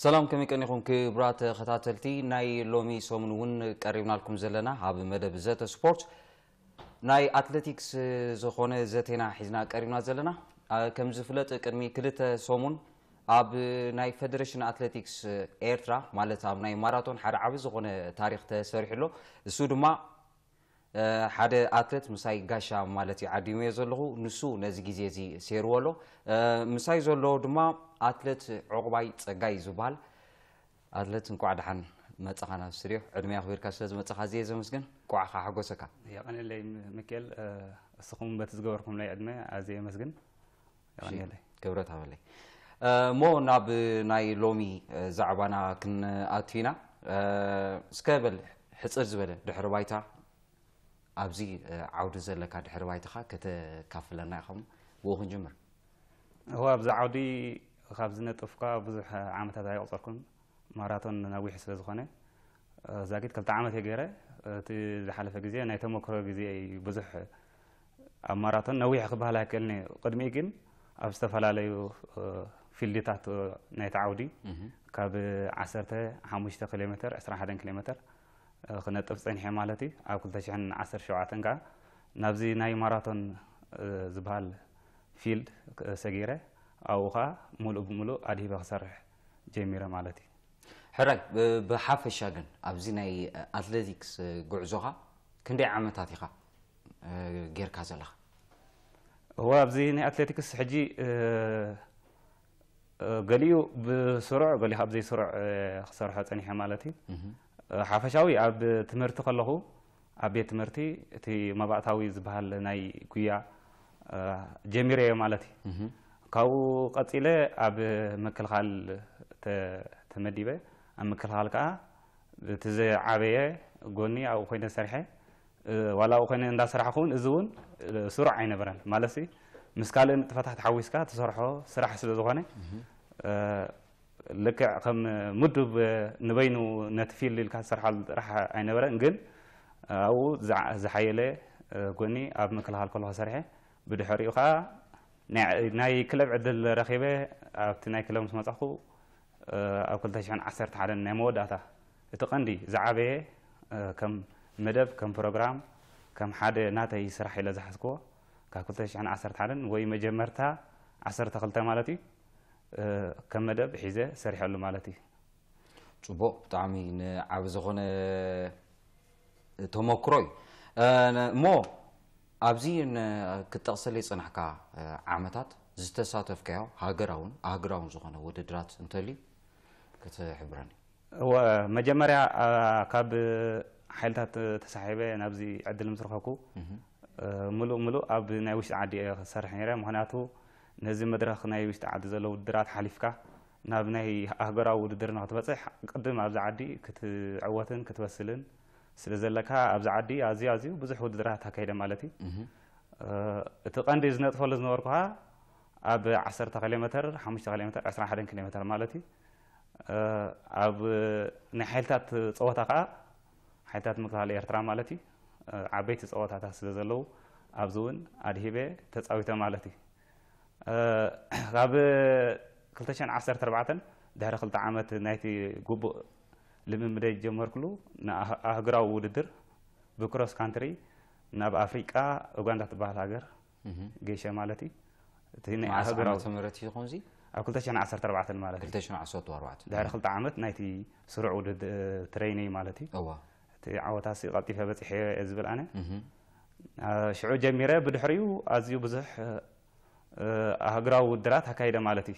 ሰላም ከመይ ቀኒኹም ክቡራት ከታተልቲ ናይ ሎሚ ሰሙን እውን ቀሪብናልኩም ዘለና ኣብ መደብ ዘተ ስፖርት ናይ ኣትለቲክስ ዝኾነ ዘቴና ሒዝና ቀሪብና ዘለና ከም ዝፍለጥ ቅድሚ ክልተ ሰሙን ኣብ ናይ ፌደሬሽን ኣትለቲክስ ኤርትራ ማለት ኣብ ናይ ማራቶን ሓደ ዓብ ዝኾነ ታሪክ ተሰሪሑ ኣሎ እሱ ድማ ሓደ ኣትሌት ምሳይ ጋሻ ማለት እዩ የ ዘለኹ ንሱ ነዚ ግዜ እዚ ሰይርዎ ኣሎ ምሳይ ዘለዎ ድማ ኣትሌት ዕቑባይ ፀጋይ ዝበሃል ኣትሌት እንኳዕ ድሓን መፅኻ ናብ ስሪዮ ዕድመያ ኣኽቢርካ ስለ ዝመፅኻ እዚየ ዘመስግን ቋዕካ ሓጎሰካ የቀኒለይ ሚክኤል እስኹም በቲ ዝገበርኩም ናይ ዕድመ ኣዝየ መስግን የቐኒለይ ክብረት ኣበለይ እሞ ናብ ናይ ሎሚ ዛዕባና ክንኣትዩና እስከ በል ሕፅር ዝበለ ድሕሪ ባይታ ኣብዚ ዓውዲ ዘለካ ድሕሪ ባይትኻ ከተካፍለና ኢኹም ብኡ ክንጅምር هو ኣብዚ ዓውዲ ካብ ዝነጥፍካ ብዙሕ ዓመታት ኣይቆፀርኩን ማራቶን ነዊሕ ስለ ዝኾነ ዛጊት ክልተ ዓመት እየ ገይረ እቲ ዝሓለፈ ግዜ ናይ ተመክሮ ግዜ ብዙሕ ኣብ ማራቶን ነዊሕ ክበሃል ኣይክእልኒ ቅድሚኡ ግን ኣብ ዝተፈላለዩ ፊልድታት ናይቲ ዓውዲ ካብ 15 ኪሎ ሜትር 21 ኪሎ ሜትር ክነጥፍ ፀኒሐ ማለት እዩ ኣብ 217 ከዓ ናብዚ ናይ ማራቶን ዝበሃል ፊልድ ሰጊረ ኣብኡ ከዓ ሙሉእ ብሙሉእ ኣድሂበ ክሰርሕ ጀሚረ ማለት እዩ ሕራይ ብሓፈሻ ግን ኣብዚ ናይ ኣትሌቲክስ ጉዕዞኻ ክንደይ ዓመታት ኢኻ ጌርካ ዘለኻ هو أبزي ني أتلتيكس حجي قليو بسرعة قلي هبزي سرعة خسارة حتى مالتي ሓፈሻዊ ኣብ ትምህርቲ ከለኹ ኣብ ቤት ትምህርቲ እቲ መባእታዊ ዝበሃል ናይ ጉያ ጀሚረ ዮ ማለት እዩ ካብኡ ቀፂለ ኣብ ምክልኻል ተመዲበ ኣብ ምክልኻል ከዓ እቲ ዝዓበየ ጎኒ ኣብኡ ኮይነ ሰርሐ ዋላ ኡ ኮይነ እንዳስራሕ እውን እዚ እውን ስሩዕ ኣይነበረን ማለት ምስ ካልእ ንጥፈታት ሓዊስካ ተሰርሖ ስራሕ ስለ ዝኾነ لك قم مدب نبينو نتفيل للكسر حال راح عين ورا انجن او زع زحيلة قني اب مكل حال كلها سرحه بدحري وخا ناي كلب عد الرخيبة اب تناي كلب مسمى تخو آه، او كل تشعن عسر تحال النمو داتا اتقندي زعابه آه، كم مدب كم بروغرام كم حد ناتي سرحي لزحسكو كا كل تشعن عسر تحال وي مجمرتا عسر تخلتا مالتي ከም መደብ ሒዘ ሰሪሐሉ ማለት እዩ ፅቡቅ ብጣዕሚ ንዓብ ዝኾነ ተመክሮ እዩ እሞ ኣብዚ ክጠቕሰለ ይፅናሕካ ዓመታት ዝተሳተፍካዮ ሃገራውን ኣህጉራውን ዝኾነ ውድድራት እንተልዩ ክትሕብረኒ መጀመርያ ካብ ሓይልታት ተሳሒበ ናብዚ ዕድል ምስ ረኸብኩ ሙሉእ ሙሉእ ኣብ ናይ ውሽጢ ዓዲ እየ ክሰርሕ ነረ ምክንያቱ ነዚ መድረክ ናይ ውሽጢ ዓዲ ዘሎ ውድራት ሓሊፍካ ናብ ናይ ኣህገራዊ ውድድር ንክትበፅሕ ቅድም ኣብዚ ዓዲ ክትዕወትን ክትበስልን ስለ ዘለካ ኣብዚ ዓዲ ኣዝዩ ኣዝዩ ብዙሕ ውድድራት ኣካይደ ማለት እዩ እቲ ቀንዲ ዝነጥፈሉ ዝነበርኩ ከዓ ኣብ 1 10 ኪሎ ሜትር 5 ኪሎ 2ሓ ኪሎ ሜትር ማለት እዩ ኣብ ናይ ሓይልታት ፀወታ ከዓ ሓይልታት ምክልኻል ኤርትራ ማለት እዩ ዓበይቲ ፀወታታት ስለ ዘለው ኣብዚ እውን ኣድሂበ ተፃዊተ ማለት እዩ ካብ 214 ድሕሪ 2 ዓመት ናይቲ ጉቡእ ልምምደይ ጀመርክሉ ንኣህጉራዊ ውድድር ብክሮስ ካንትሪ ናብ ኣፍሪቃ ኡጋንዳ ትበሃል ሃገር ጌሸ ማለት እዩ እቲ ናይ ኣህጉራዊ ትምህርቲ ይኹን እዚ ኣብ 214 ማለት እዩ 214 ድሕሪ 2 ዓመት ናይቲ ስሩዕ ውድድር ትሬይነይ ማለት እዩ እዋ እቲ ዓወታሲ ቀልጢፈ በፂሐ ዝብል ኣነ ሽዑ ጀሚረ ብድሕሪኡ ኣዝዩ ብዙሕ هجراو ودرات هكايدا مالتي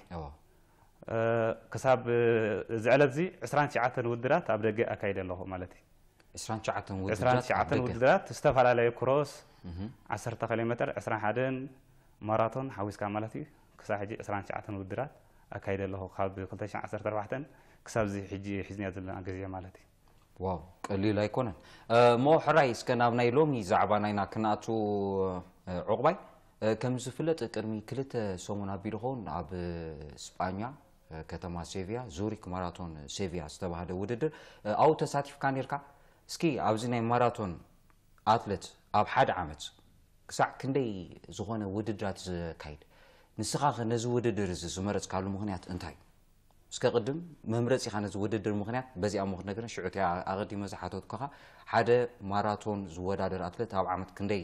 كساب زعلت زي عسران شعات ودرات أبدأ أكايدا الله مالتي عسران شعات ودرات عسران شعات ودرات استفعل على كروس عسر تقلي متر عسران حدن ماراثون حويس كامالتي كساب حجي عسران شعات ودرات أكايدا الله خاب كلتشان عسر تربحتن كساب زي حجي حزني أدلنا أجزية مالتي واو قليل أيكونن مو حرايس كنا بنايلومي زعبانينا كناتو عقبي ከም ዝፍለጥ ቅድሚ ክልተ ሰሙን ኣቢልኾን ኣብ ስጳኛ ከተማ ሴቪያ ዙሪክ ማራቶን ሴቪያ ዝተባሃለ ውድድር ኣብኡ ተሳቲፍካ ነርካ እስኪ ኣብዚ ናይ ማራቶን ኣትሌት ኣብ ሓደ ዓመት ክሳዕ ክንደይ ዝኾነ ውድድራት ዝካይድ ንስኻ ኸ ነዚ ውድድር እዚ ዝመረፅካሉ ምክንያት እንታይ እዩ እስከ ቅድም መምረፂ ኢኻ ነዚ ውድድር ምክንያት በዚኣ ምክነግረን ሽዑት ኣቐዲመ ዝሓተትኩኻ ሓደ ማራቶን ዝወዳደር ኣትሌት ኣብ ዓመት ክንደይ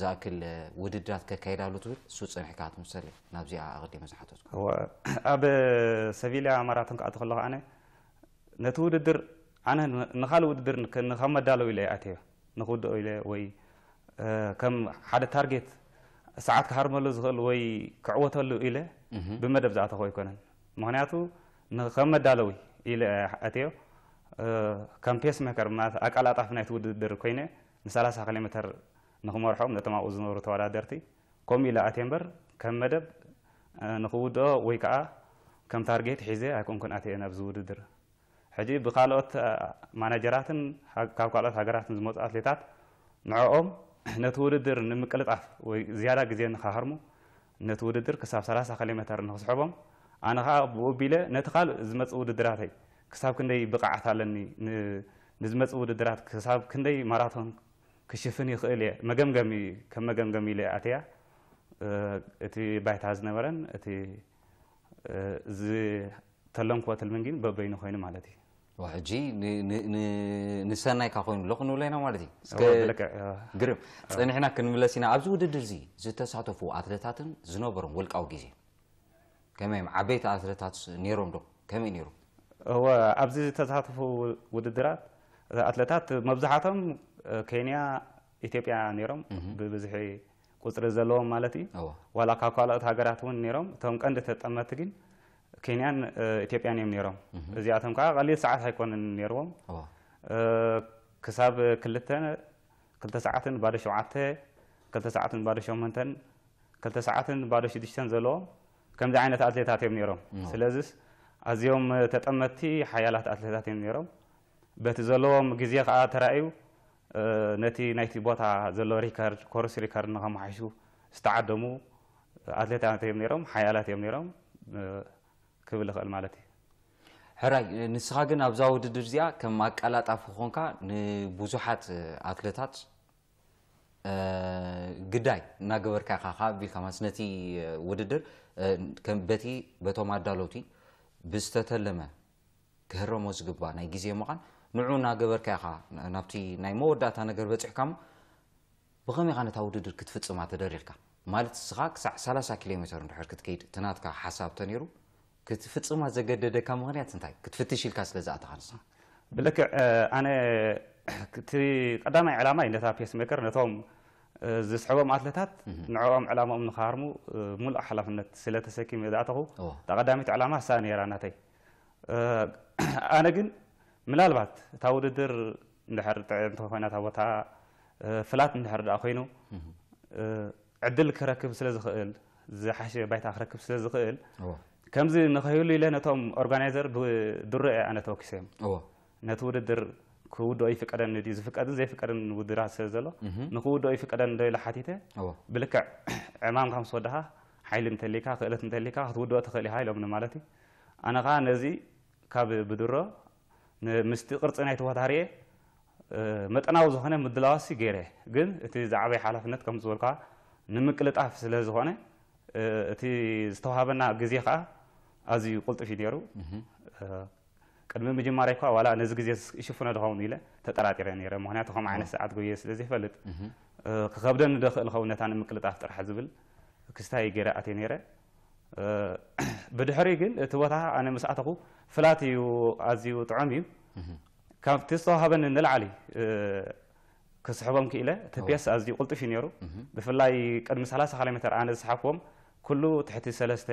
زاكل وددات كاكايدا لوتوت سوتس ان حكات مسل نابزي اغدي مزحتوت هو اب سفيليا امراتن كاتخلو انا نتو انا نخال ودر نخم دالو الى اتي نخود الى وي كم حدا تارجت ساعات كهرمل زغل وي كعوتلو الى بمدب زعته خو يكون مهنياتو نخم دالو الى اتي كم بيس مكر ما اقلا طفنا تو كوينه مثلا 30 متر ንክመርሖም ነቶም ኣብኡ ዝነብሩ ተወዳደርቲ ከምኡ ኢለ ኣትየ እምበር ከም መደብ ንክውድኦ ወይ ከዓ ከም ታርጌት ሒዘ ኣይኮንኩን ኣትየ ናብዚ ውድድር ሕጂ ብካልኦት ማናጀራትን ካብ ካልኦት ሃገራትን ዝመፁ ኣትሌታት ንዕኦም ነቲ ውድድር ንምቅልጣፍ ወይ ዝያዳ ግዜ ንካሃርሙ ነቲ ውድድር ክሳብ 30 ኪሎ ሜተር ንክስሕቦም ኣነ ከዓ ብኡቢለ ነቲ ካልእ ዝመፅ ውድድራተይ ክሳብ ክንደይ ብቕዓት ኣለኒ ንዝመፅ ውድድራት ክሳብ ክንደይ ማራቶን ክሽፍን ይኽእል እየ መገምገሚ ከም መገምገሚ ኢለ ኣትያ እቲ ባይታ ዝነበረን እቲ ዝተለምክዎ ትልምን ግን በበይኑ ኮይኑ ማለት እዩ ሕጂ ንሰናይካ ኮይኑ ሎ ክንብሎ ኢና ማለት እዩ ግርም ፀኒሕና ክንምለስ ኢና ኣብዚ ውድድር እዚ ዝተሳተፉ ኣትሌታትን ዝነበሮም ውልቃዊ ግዜ ከመይ ዓበይቲ ኣትሌታት ነይሮም ዶ ከመይ ነይሩ ኣብዚ ዝተሳተፉ ውድድራት ኣትሌታት መብዛሕቶም ኬንያ ኢትዮጵያ ነይሮም ብብዝሒ ቁፅሪ ዘለዎም ማለት እዩ ዋላ ካብ ካልኦት ሃገራት እውን ነይሮም እቶም ቀንዲ ተጠመቲ ግን ኬንያን ኢትዮጵያን እዮም ነይሮም እዚኣቶም ከዓ ቀሊል ሰዓት ኣይኮነን ነይርዎም ክሳብ ክልተ ክልተ ሰዓትን ባዶ ሸውዓተ ክልተ ሰዓትን ባዶ ሸመንተን ክልተ ሰዓትን ባዶ ሽዱሽተን ዘለዎም ከምዚ ዓይነት ኣትሌታት እዮም ነይሮም ስለዚ ኣዝዮም ተጠመቲ ሓያላት ኣትሌታት እዮም ነይሮም በቲ ዘለዎም ግዜ ከዓ ተራእዩ ነቲ ናይቲ ቦታ ዘሎ ሪካርድ ኮርስ ሪካርድ ንከመሓይሱ ዝተዓደሙ ኣትሌታት እዮም ነይሮም ሓያላት እዮም ነይሮም ክብል ይኽእል ማለት እዩ ሕራይ ንስኻ ግን ኣብዛ ውድድር እዚኣ ከም ኣቀላጣፊ ኮንካ ንብዙሓት ኣትሌታት ግዳይ እናገበርካ ኢካ ካቢልካ ማለት ነቲ ውድድር በቲ በቶም ኣዳለውቲ ብዝተተለመ ክህረሞ ዝግባእ ናይ ግዜ ምቓን نعونا قبر كاها نبتي نيمور مودة أنا قبر بتحكم بغمي غانا تاودي در كتفتس ما تدريلك مالت صغاك سع سلاسة كيلومتر نحر كتكيد تناتك حساب تنيرو كتفتس ما زجدة دكا مغنية تنتاي كتفتش الكاس لزاتا خانسا بلك أنا كتري قدام علامة إن تاب يس ميكر نتوم زي صحبهم أتلتات نعوام علامة من خارمو مل أحلاف إن سلاسة كيلومتر أتاهو تقدامي علامة ثانية رانتي أنا قن ምናልባት እታ ውድድር እንድሕር ጥዕምቲ ኮይና እታ ቦታ ፍላት እንድሕር ድኣ ኮይኑ ዕድል ክረክብ ስለ ዝኽእል ዝሓሸ ባይታ ክረክብ ስለ ዝኽእል ከምዚ ንኸይብሉ ኢለ ነቶም ኦርጋናይዘር ብድሮ እየ ኣነ ተወኪሰ እዮም ነቲ ውድድር ክውድኦ ይፍቀደን ድዩ ዝፍቀድን ዘይፍቀድን ውድራት ስለ ዘሎ ንክውድኦ ይፍቀደን ዶ ኢለ ሓቲተ ብልክዕ ዕማምካ ምስ ወድኻ ሓይሊ እንተሊካ ክእለት እንተሊካ ክትውድኦ ትኽእል ኢኻ ኢሎም ንማለት እዩ ኣነ ከዓ ነዚ ካብ ብድሮ ምስቲ ቅርፂ ናይ ቦታ ርየ መጠናዊ ዝኾነ ምድላዋሲ ገይረ ግን እቲ ዛዕበይ ሓላፍነት ከም ዝበልካ ንምቅልጣፍ ስለ ዝኾነ እቲ ዝተዋሃበና ግዜ ከዓ ኣዝዩ ቁልጥፍ እዩ ነይሩ ቅድሚ መጀመርያ እኳ ዋላ ነዚ ግዜ ይሽፍኖ ድኸውን ኢለ ተጠራጢረ ነረ ምክንያቱ ከም ዓይነት ሰዓት ጎየ ስለ ዘይፈልጥ ክከብደኒ ደኽእል ከውነታ ንምቅልጣፍ ጥራሕ ዝብል ክስታይ ገይረ ኣተ ነይረ ብድሕሪ ግን እቲ ቦታ ኣነ ምስ ኣተኹ ፍላት እዩ ኣዝዩ ጥዑም እዩ ካብቲ ዝተዋሃበኒ ንላዕሊ ክስሕቦም ክኢለ እቲ ፒስ ኣዝዩ ቁልጡፍ እዩ ነይሩ ብፍላይ ቅድሚ 30 ኪሎ ሜትር ኣነ ዝሰሓክዎም ኩሉ ትሕቲ ሰለስተ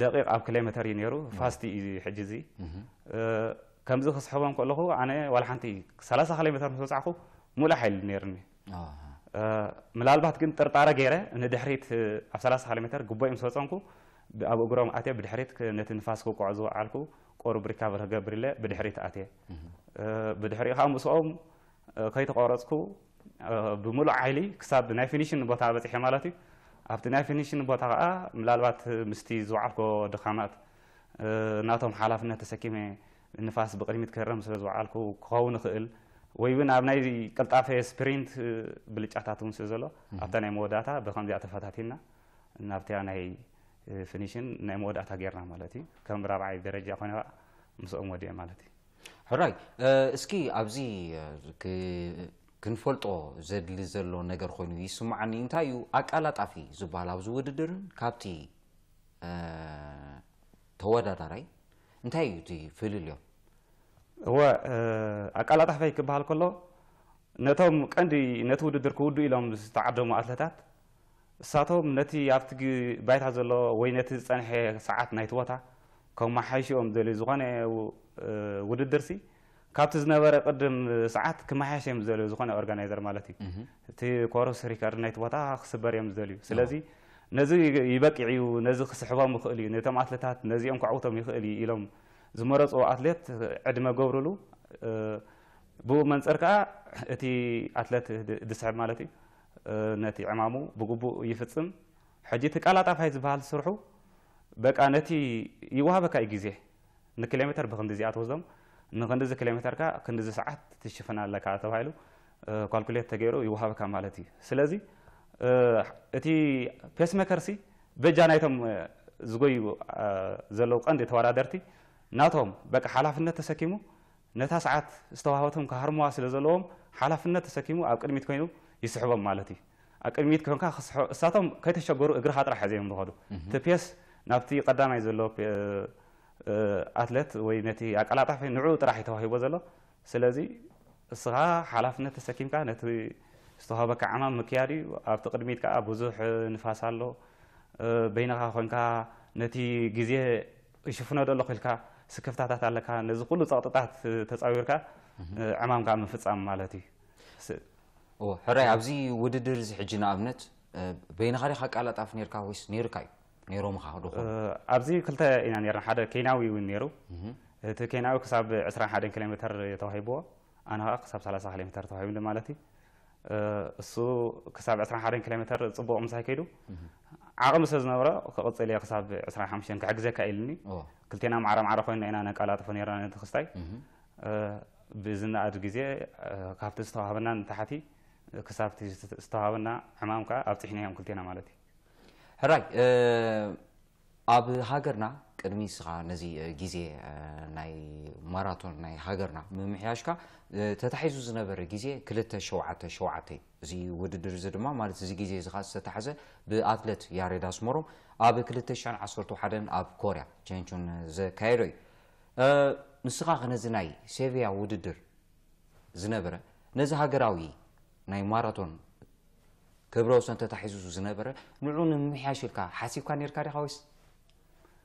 ደቂቕ ኣብ ኪሎ ሜትር እዩ ነይሩ ፋስቲ እዩ ሕጂ እዚ ከምዚ ክስሕቦም ከለኹ ኣነ ዋላ ሓንቲ 30 ኪሎ ሜትር ምስ በፃዕኩ ሙሉእ ሓይሊ ነይርኒ ምናልባት ግን ጥርጣረ ገይረ ንድሕሪት ኣብ 30 ኪሎ ሜትር ጉቦ እዮም ዝፈፀምኩ ኣብ እግሮም ኣትየ ብድሕሪት ነቲ ንፋስ ክውቅዖ ዝወዓልኩ ቆሩብ ሪካቨር ክገብር ኢለ ብድሕሪት ኣትየ ብድሕሪኡ ከዓ ምስኦም ከይተቆረፅኩ ብሙሉእ ዓይሊ ክሳብ ናይ ፊኒሽን ቦታ በፂሐ ማለት እዩ ኣብቲ ናይ ፊኒሽን ቦታ ከዓ ምናልባት ምስቲ ዝወዓልኮ ድኻማት ናቶም ሓላፍነት ተሰኪመ ንፋስ ብቅድሚት ክህርም ስለ ዝወዓልኩ ክኸውን ይኽእል ወይ እውን ኣብ ናይ ቅልጣፈ ስፕሪንት ብልጫታት ውን ስለ ዘሎ ኣብታ ናይ መወዳእታ ብከምዚኣ ተፈታቲና ናብቲያ ናይ ፊኒሽን ናይ መወዳእታ ገርና ማለት እዩ ከም ራብዓይ ደረጃ ኮይነ ምስኦም ወዲአ ማለት እዩ ሕራይ እስኪ ኣብዚ ክንፈልጦ ዘድሊ ዘሎ ነገር ኮይኑ ይስማዓኒ እንታይ እዩ ኣቃላጣፊ ዝበሃል ኣብዚ ውድድርን ካብቲ ተወዳዳራይ እንታይ እዩ እቲ ፍልል እዮም هو آه، أقل أطح فيك بهالكله نتهم عندي نتهود دركودو إلهم استعدوا مأثلتات ساتهم نتي يفتج بيت هذا الله وين نتي صنح ساعات نيتوتا كم حيشي أم ذل زخانة آه، وود درسي كابتز نبر قدم ساعات كم حيشي أم ذل زخانة أورجانيزر مالتي تي كورس ريكار نيتوتا خسبر يوم ذليو سلازي نزي يبكي عيو نزي خسحوا مخلي نتهم أثلتات نزي أم كعوتهم مخلي إلهم ዝመረፁ ኣትሌት ዕድመ ገብርሉ ብኡ መንፅር ከዓ እቲ ኣትሌት ድስሕብ ማለት እዩ ነቲ ዕማሙ ብግቡእ ይፍፅም ሕጂ እቲ ቃላጣፋይ ዝበሃል ዝስርሑ በቃ ነቲ ይዋሃበካ እዩ ግዜ ንኪሎ ሜትር ብክንዲ እዚኣ ትወስዶም ንክንዲዚ ኪሎ ሜትር ከዓ ክንዲዚ ሰዓት ትሽፍና ኣለካ ተባሂሉ ኳልኩሌት ተገይሩ ይዋሃበካ ማለት እዩ ስለዚ እቲ ፔስሜከርሲ በጃ ናይቶም ዝጎዩ ዘለዉ ቀንዲ ተወዳደርቲ ናቶም በቂ ሓላፍነት ተሰኪሙ ነታ ሰዓት ዝተዋህበቶም ካሃርምዋ ስለ ዘለዎም ሓላፍነት ተሰኪሙ ኣብ ቅድሚት ኮይኑ ይስሕቦም ማለት እዩ ኣብ ቅድሚት ኮይንካ እሳቶም ከይተሸገሩ እግርኻ ጥራሕ ሕዘዮም ዝኸዱ ትፔስ ናብቲ ቀዳማይ ዘሎ ኣትሌት ወይ ነቲ ኣቀላጣፊ ንዕኡ ጥራሕ ተዋሂቦ ዘሎ ስለዚ እስኻ ሓላፍነት ተሰኪምካ ነቲ ዝተዋህበካ ዓማም ምክያድ እዩ ኣብቲ ቅድሚት ከዓ ብዙሕ ንፋስ ኣሎ በይንኻ ኮንካ ነቲ ግዜ ይሽፍኖ ደሎ ኮልካ سكفتاتات عليك نزل كل صاطات تصويرك عمام قام فتصام مالتي أوه هري عبزي وددر زحجنا أبنت بين غاري خاك على تفنيرك ويس نيركاي نيرو مخا عبزي كلتا يعني يرن حدا كيناوي ونيرو تكيناوي كساب عسرا حدا كيلومتر يتوهيبوا أنا أقصاب ثلاثة كيلومتر توهيبوا مالتي السو كساب عسرا حدا كيلومتر صبو أمسا كيدو عقب مسز نورة قلت لي خصاب عسرا حمشين كعجزة كإلني قلتينا معرة معرة خوينا إنا أنا كلا تفني رانا تخصتي بزنا أرجزية كافت استوهابنا تحتي كسافت استوهابنا عمامك أبتحني يوم قلتينا مالتي هراي أب هاجرنا ቅድሚ ስኻ ነዚ ግዜ ናይ ማራቶን ናይ ሃገርና ምምሕያሽካ ተታሒዙ ዝነበረ ግዜ 2 277 እዩ እዚ ውድድር እዚ ድማ ማለት እዚ ግዜ እዚ ዝተታሓዘ ብኣትለት ያሬዳ ኣስመሮም ኣብ 211 ኣብ ኮርያ ቸንቹን ዘካየዶ እዩ ንስኻ ከ ነዚ ናይ ሴቪያ ውድድር ዝነበረ ነዚ ሃገራዊ ናይ ማራቶን ክብረ ወሰን ተታሒዙ ዝነበረ ንዑ ንምምሕያሽ ኢልካ ሓሲብካ ነርካ ዲኻ ወይስ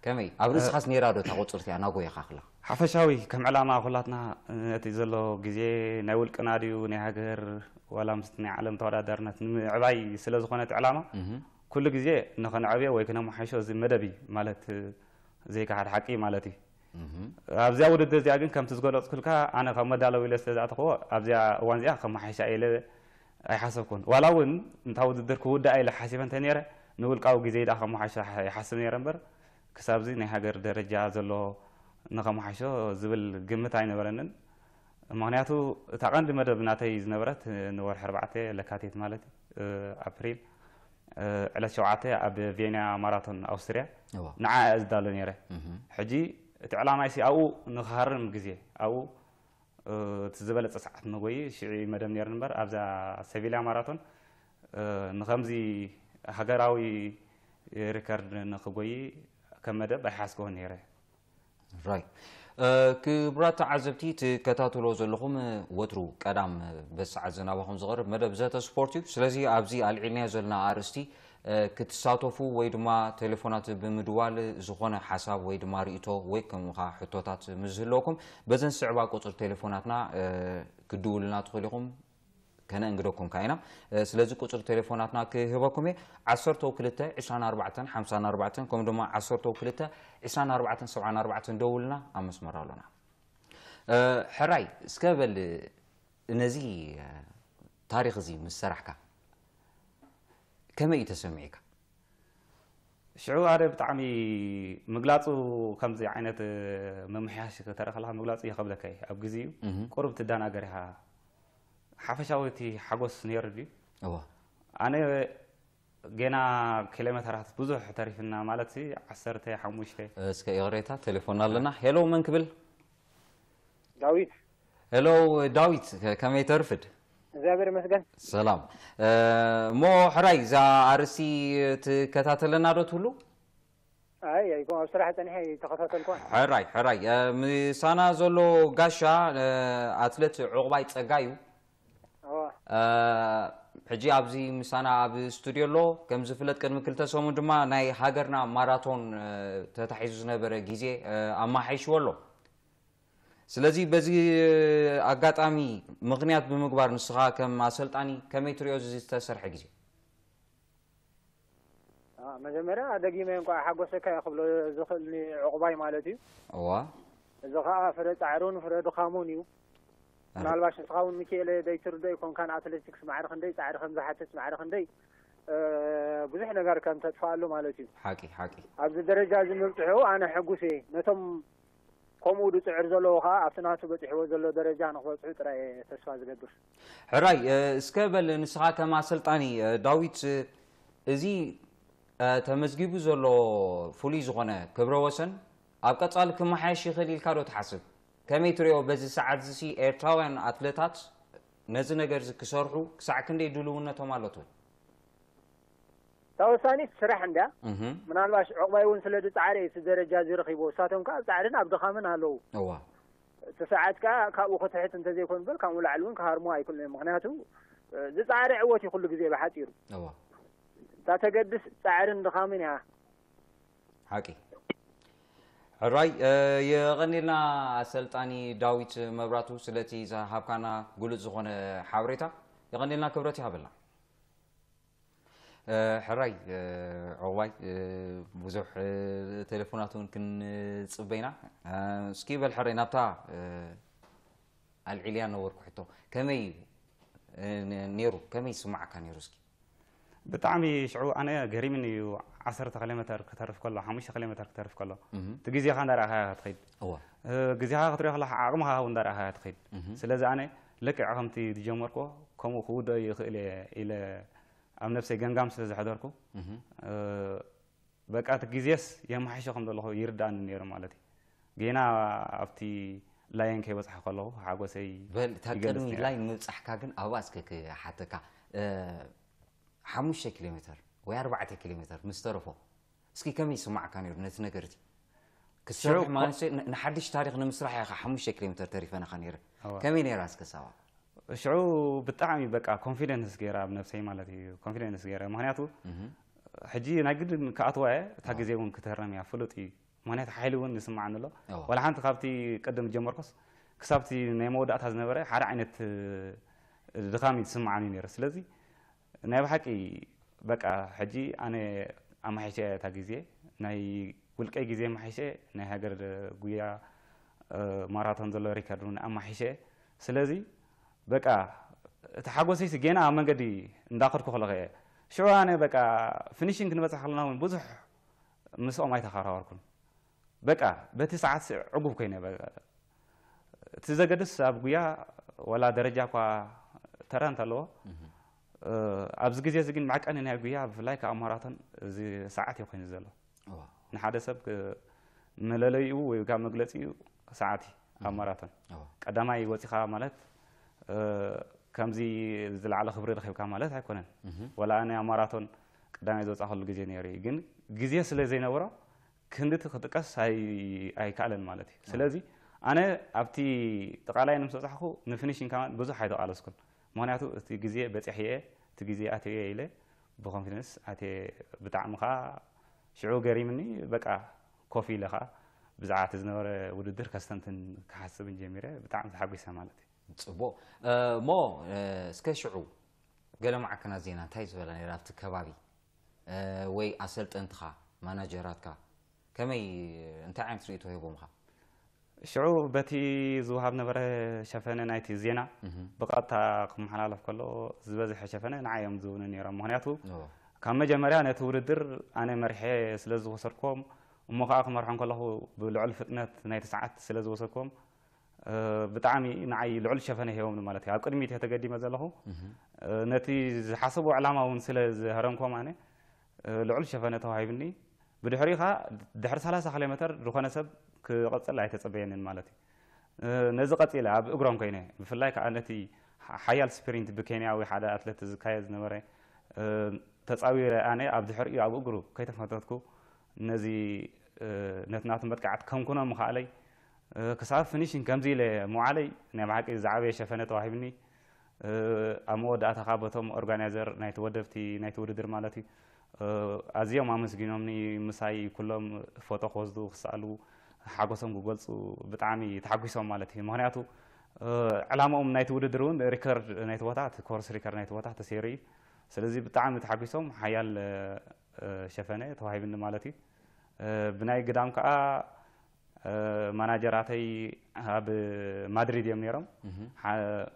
كمي أبرز خاص نيرا دو تقصرت أنا قوي خاخلا حفشاوي كم علامة خلاتنا تيزلو جزء نقول كناريو نهاجر ولا مستني علم تورا درنا عباي سلاز خانة علامة كل جزء نخن عبيا ويكنا محيشو زي مدبي مالت زي كحد حكي مالتي أبزيا ولد زي أجن كم تزقول أقول كا أنا خم مدالو ولا سلاز أخو أبزيا وانزيا زي خم محشا إلى أي حسب كون ولا ون نتعود الدركود أي لحسب أنت نيرة نقول كاو جزء ده خم محشا يحسب نيرة كسابزي نه هاجر درجة زلو نغم حشو زبل قمت عين برنن مهنياتو تقند مرة بناتي زنبرت نور حربعتي لكاتيت مالتي أبريل على شوعاتي أب فيينيا ماراثون أوستريا نعا أزدالو نيرة حجي تعلام عيسي أو نخهر المقزي أو تزبل تسعة نوي شعي مدام نيرنبر أبزا سيفيليا ماراثون نغمزي هاجراوي ريكارد نخوي ከም መደብ ኣይሓስክዎን ነይረ ራይ ክቡራት ተዓዘብቲ ትከታተሎ ዘለኹም ወትሩ ቀዳም በሰዓት ዝናባኹም ዝቐርብ መደብ ዘተ ስፖርት እዩ ስለዚ ኣብዚ ኣልዒልና ዘለና ኣርእስቲ ክትሳተፉ ወይ ድማ ቴሌፎናት ብምድዋል ዝኾነ ሓሳብ ወይ ድማ ርእቶ ወይ ከምኡ ከዓ ሕቶታት ምዝህለወኩም በዘን ስዕባ ቁፅር ቴሌፎናትና ክድውልና ትኽእሉ ኢኹም كنا نقدركم كائنا سلازي سلزق تليفوناتنا كي هباكمي عصر توكلتا عشان أربعة حمسان أربعة كم دوما عصر توكلتا عشان أربعة سبعان أربعة دولنا أمس مرالونا أه حراي سكابل نزي تاريخ زي من مسرحك كما يتسمعيك شعو أنا بتعمي مقلاته كم زي عينة ممحياش ترى خلاها مقلاته يخبلك أي أبجزيو قرب تدان أجرها ሓፈሻዊቲ ሓጎስ ነይሩ ድዩ ኣነ ገና ኪሎሜተራት ብዙሕ ተሪፍና ማለት ዓሰርተ ሓሙሽተ እስከ ኢቕሬታ ቴሌፎን ኣለና ሄሎ መን ክብል ዳዊት ሄሎ ዳዊት ከመይ ተርፍድ እግዚአብሔር ይመስገን ሰላም እሞ ሕራይ እዛ ኣርእሲ ትከታተለና ዶ ትብሉ ኣይ ኣይኮን ኣብ ስራሕ ፀኒሐ ተኸታተልኮን ሕራይ ሕራይ ምሳና ዘሎ ጋሻ ኣትሌት ዕቑባይ ፀጋ እዩ ሕጂ ኣብዚ ምሳና ኣብ ስቱድዮ ኣሎ ከም ዝፍለጥ ቅድሚ ክልተ ሰሙን ድማ ናይ ሃገርና ማራቶን ተታሒዙ ዝነበረ ግዜ ኣማሓይሽዎ ኣሎ ስለዚ በዚ ኣጋጣሚ ምክንያት ብምግባር ንስኻ ከም ኣሰልጣኒ ከመይ ትሪኦ ዚ ዝተሰርሐ ግዜ መጀመርያ ደጊመ እንኳ ሓጎሰካ ክብሎ ዝኽእልኒ ዕቁባይ ማለት እዩ እዋ እዚ ከዓ ፍረ ፃዕሩን ፍረ ድኻሙን እዩ ምናልባሽ ንስኻ እውን ሚካኤል ደይትርዶ ይኮንካ ንኣትለቲክስ ማዕሪ ክንደይ ፃዕሪ ከም ከምዝሓትት ማዕሪ ክንደይ ብዙሕ ነገር ከም ተጥፋኣሉ ማለት እዩ ሓቂ ሓቂ ኣብዚ ደረጃ እዚ ምብፅሑ ኣነ ሕጉስ እየ ነቶም ከምኡ ድፅዕር ዘለዎ ከዓ ኣብቲ ናቱ በፂሕዎ ዘሎ ደረጃ ንክበፅሑ ጥራይ ተስፋ ዝገብር ሕራይ እስከ በል ንስኻ ከም ኣሰልጣኒ ዳዊት እዚ ተመዝጊቡ ዘሎ ፍሉይ ዝኾነ ክብረ ወሰን ኣብ ቀፃሊ ክመሓየሽ ይኽእል ኢልካ ዶ ትሓስብ ከመይ ትሪኦ በዚ ሰዓት ዚ ኤርትራውያን ኣትሌታት ነዚ ነገር ዚ ክሰርሑ ክሳዕ ክንደይ ድልውነቶም ኣለት ወይ ተወሳኒት ስራሕ እንዳ ምናልባሽ ዕቕባይ እውን ስለ ዝፃዕረ እቲ ደረጃ ዝረኪቦ እሳቶም ከዓ ፃዕርን ኣብ ድኻምን ኣለው እቲ ሰዓት ከዓ ካብኡ ክትሕት እንተዘይኮኑ በል ካብኡ ላዕሊ እውን ክሃርሞ ኣይክሉ ምክንያቱ ዝፃዕሪ ዕወት እዩ ኩሉ ግዜ ብሓፂሩ እታ ተገድስ ፃዕርን ድኻምን እያ ሓቂ راي يا غنينا سلطاني داويت مبراتو سلتي زهابكانا قلت زخون حوريتا يا غنينا كبرتي هابلنا حراي عواي بزح تلفوناتون كن صبينا سكي بالحري نبتا العليان نوركو حتو كمي نيرو كمي سمعك نيرو سكي ብጣዕሚ ሽዑ ኣነ ገሪምኒ እዩ ዓሰርተ ክለ ሜተር ክተርፍ ከሎ ሓሙሽተ ክለ ሜተር ክትርፍ ከሎ እቲ ግዜኻ እንዳረእኸያ ክትኸይድ ግዜኻ ክትሪኦ ከለካ ዓቕምኻ ው እንዳረእኸያ ክትኸይድ ስለዚ ኣነ ልክዕ ከምቲ ዝጀመርኮ ከምኡ ክውደ ይኽእል እየ ኢለ ኣብ ነፍሰይ ገንጋም ስለ ዝሕደርኩ በቃ እቲ ግዜስ የመሓሾ ከም ዘለኹ ይርዳእኒ ነይሩ ማለት እዩ ጌና ኣብቲ ላየን ከይበፅሐ ከለኹ ሓጎሰይ በል እታ ቅድሚ ላይ ምብፃሕካ ግን ኣብባስ ክሓተካ حموشة كيلومتر ويا أربعة كيلومتر مسترفو سكي كم يسمع كان يرد نت نقرتي كسر ما نسي نحدش تاريخ نمسرح يا خا حموشة كيلومتر تعرف أنا خانير كم يني راس كسوا شعو بتعمي بقى كونفيدنس غيرة بنفسي مالتي كونفيدنس غيرة ما هنياتو حجي نقد كأطواء تاجزي يوم كترنا يا فلوتي ما نيت حلوون نسمع عن الله ولا حنت خابتي قدم جمركس كسبتي نيمود أتهز نبرة حرع عينت دخامي تسمع عني نيرس لذي ናይ ብሓቂ በቃ ሕጂ ኣነ ኣማሒሸ እታ ግዜ ናይ ውልቀ ግዜ ማሒሸ ናይ ሃገር ጉያ ማራቶን ዘሎ ሪከርድ እውን ኣማሒሸ ስለዚ በቃ እቲ ሓጎሰይሲ ገና ኣብ መንገዲ እንዳክድኩ ክለኸ ከለኸ ሽዑ ኣነ በቃ ፊኒሽን ክንበፅሕ ከለና እውን ብዙሕ ምስኦም ኣይተኸራበርኩን በቃ በቲ ሰዓት ዕጉብ ኮይነ እቲ ዘገድስ ኣብ ጉያ ወላ ደረጃ እኳ ተራ እንተለዎ ኣብዚ ግዜ እዚ ግን መዓቀኒ ናይ ጉያ ብፍላይ ከዓ ኣምሃራትን እዚ ሰዓት እዩ ኮይኑ ዘሎ ንሓደ ሰብ መለለይኡ ወይ ከዓ መግለፂኡ ሰዓት እዩ ኣብ ማራቶን ቀዳማይ ወፂኻ ማለት ከምዚ ዝለዓለ ክብሪ ረኺብካ ማለት ኣይኮነን ወላ ኣነ ኣብ ማራቶን ቀዳማይ ዝወፃ ከሉ ግዜ ነይሩ እዩ ግን ግዜ ስለ ዘይነበሮ ክንድቲ ክጥቀስ ኣይከኣለን ማለት እዩ ስለዚ ኣነ ኣብቲ ጠቃላይ ንምስ በፃሕኩ ንፊኒሽን ከዓ ብዙሕ ኣይተቃለስኩን مانعتو تجزيه بتحية تجزيه أتي إلى بخمفينس أتي بتعمقا شعور قريب مني بقى كوفي لها بزعات زنور وددر كاستنتن كحسب الجميرة بتعم تحبي سمالتي بو ما سكشعو قال معك نازينا تايز ولا نرافت كبابي وي أسلت مانجراتك كمي أنت عم تريتو هيبو مخا ሽዑ በቲ ዝውሃብ ነበረ ሸፈነ ናይቲ ዜና ብቐጥታ ክመሓላለፍ ከሎ ዝበዝሐ ሸፈነ ንዓዮም ዝብሉ ነይሮም ምክንያቱ ካብ መጀመርያ ነቲ ውድድር ኣነ መርሐ ስለ ዝወሰድክዎም እሞ ከዓ ክመርሖም ከለኹ ብልዑል ፍጥነት ናይቲ ሰዓት ስለ ዝወሰድክዎም ብጣዕሚ ንዓይ ልዑል ሸፈነ ሂቦም ማለት እዩ ኣብ ቅድሚት እየ ተገዲመ ዘለኹ ነቲ ዝሓሰቡ ዕላማ እውን ስለ ዝሃረምክዎም ኣነ ልዑል ሸፈነ ተዋሂብኒ ብድሕሪኡ ከዓ ድሕሪ 30 ኪሎ ሜትር ዝኾነ ሰብ ክቐፅል ኣይተፀበየንን ማለት እዩ ነዚ ቀፂለ ኣብ እግሮም ኮይነ ብፍላይ ከዓ ነቲ ሓያል ስፕሪንት ብኬንያዊ ሓደ ኣትሌት ዝካየድ ዝነበረ ተፃዊረ ኣነ ኣብ ድሕሪኡ ኣብ እግሩ ከይተፈተትኩ ነዚ ነትናቱ መጥቃዓት ከምኩኖም ምክኣለይ ክሳብ ፊኒሽን ከምዚ ኢለ ምዋዕለይ ናይ ማሓቂ ዝዓበየ ሸፈነ ተዋሂብኒ ኣብ መወዳእታ ከዓ በቶም ኦርጋናይዘር ናይቲ ወደብቲ ናይቲ ውድድር ማለት እዩ ኣዝዮም ኣመስጊኖምኒ ምሳይ ኩሎም ፎቶ ክወስዱ ክሰኣሉ ሓጎሶም ክገልፁ ብጣዕሚ ተሓጒሶም ማለት እዩ ምክንያቱ ዕላማኦም ናይቲ ውድድር እውን ሪከርድ ናይቲ ቦታ እቲ ኮርስ ሪከርድ ናይቲ ቦታ ተሰይሩ እዩ ስለዚ ብጣዕሚ ተሓጒሶም ሓያል ሸፈነ ተዋሂብኒ ማለት እዩ ብናይ ግዳም ከዓ ማናጀራተይ ኣብ ማድሪድ እዮም ነይሮም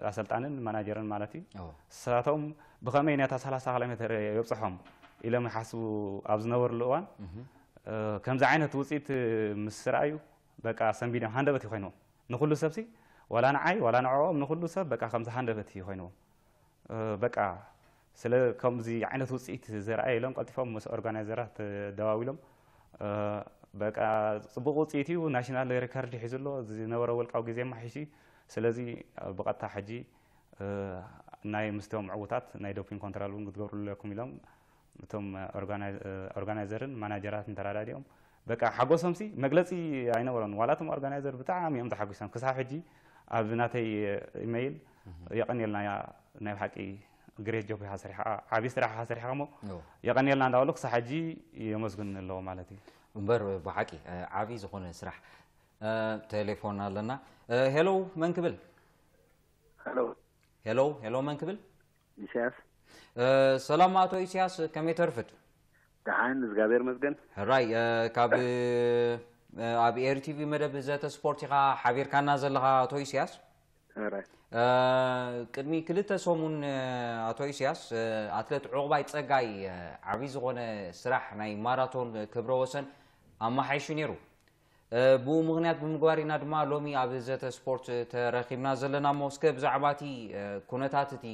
ኣሰልጣንን ማናጀርን ማለት እዩ ሳቶም ብከመይ ነታ 30 ኪሎ ሜትር የብፅሖም ኢሎም ይሓስቡ ኣብ ዝነበርሉ እዋን ከምዚ ዓይነት ውፅኢት ምስ ስርኣዩ በቃ ሰንቢድም ሃንደበት ይኮይኖም ንኩሉ ሰብሲ ዋላ ንዓይ ዋላ ንዕኦም ንኩሉ ሰብ በቃ ከምዚ ሃንደበት ይኮይኖም በቃ ስለ ከምዚ ዓይነት ውፅኢት ዝረኣየ ኢሎም ቀልጢፎም ምስ ኦርጋናይዘራት ደዋዊሎም በቃ ፅቡቅ ውፅኢት እዩ ናሽናል ሪከርድ ሒዙ ኣሎ ዝነበረ ውልቃዊ ግዜ ማ ሒዙ ስለዚ ብቐጥታ ሕጂ ናይ ምስቶም ዕውታት ናይ ዶፒንግ ኮንትራል እውን ክትገብሩለኩም ኢሎም እቶም ኦርጋናይዘርን ማናጀራትን ተራዳድኦም በቃ ሓጎሶምሲ መግለፂ ኣይነበሮን ዋላ እቶም ኦርጋናይዘር ብጣዕሚ እዮም ተሓጒሶም ክሳብ ሕጂ ኣብ ናተይ ኢሜይል የቐኒልና ናይ ብሓቂ ግሬት ጆብ ኢኻ ሰሪሓ ዓብዪ ስራሕ ኢኻ ሰሪሓ ሞ የቐኒልና እንዳበሉ ክሳብ ሕጂ የመስግን ኣለዎ ማለት እዩ እምበር ብሓቂ ዓብዪ ዝኾነ ስራሕ ቴሌፎን ኣለና ሄሎ መን ክብል ሎ ሎ መን ክብል ኢሳያስ ሰላም አቶ ኢሳያስ ከመይ ተርፍት ድሓን እግዚኣብሔር መስገን ራይ ካብ ኣብ ኤርቲቪ መደብ ዘተ ስፖርት ኢኻ ሓቢርካና ዘለካ ኣቶ ኢሳያስ ቅድሚ ክልተ ሰሙን ኣቶ ኢሳያስ ኣትለት ዕቑባይ ፀጋይ ዓብይ ዝኾነ ስራሕ ናይ ማራቶን ክብረ ወሰን ኣማሓይሹ ነይሩ ብኡ ምክንያት ብምግባር ኢና ድማ ሎሚ ኣብ ዘተ ስፖርት ተረኪብና ዘለና ሞ እስከ ብዛዕባ እቲ ኩነታት እቲ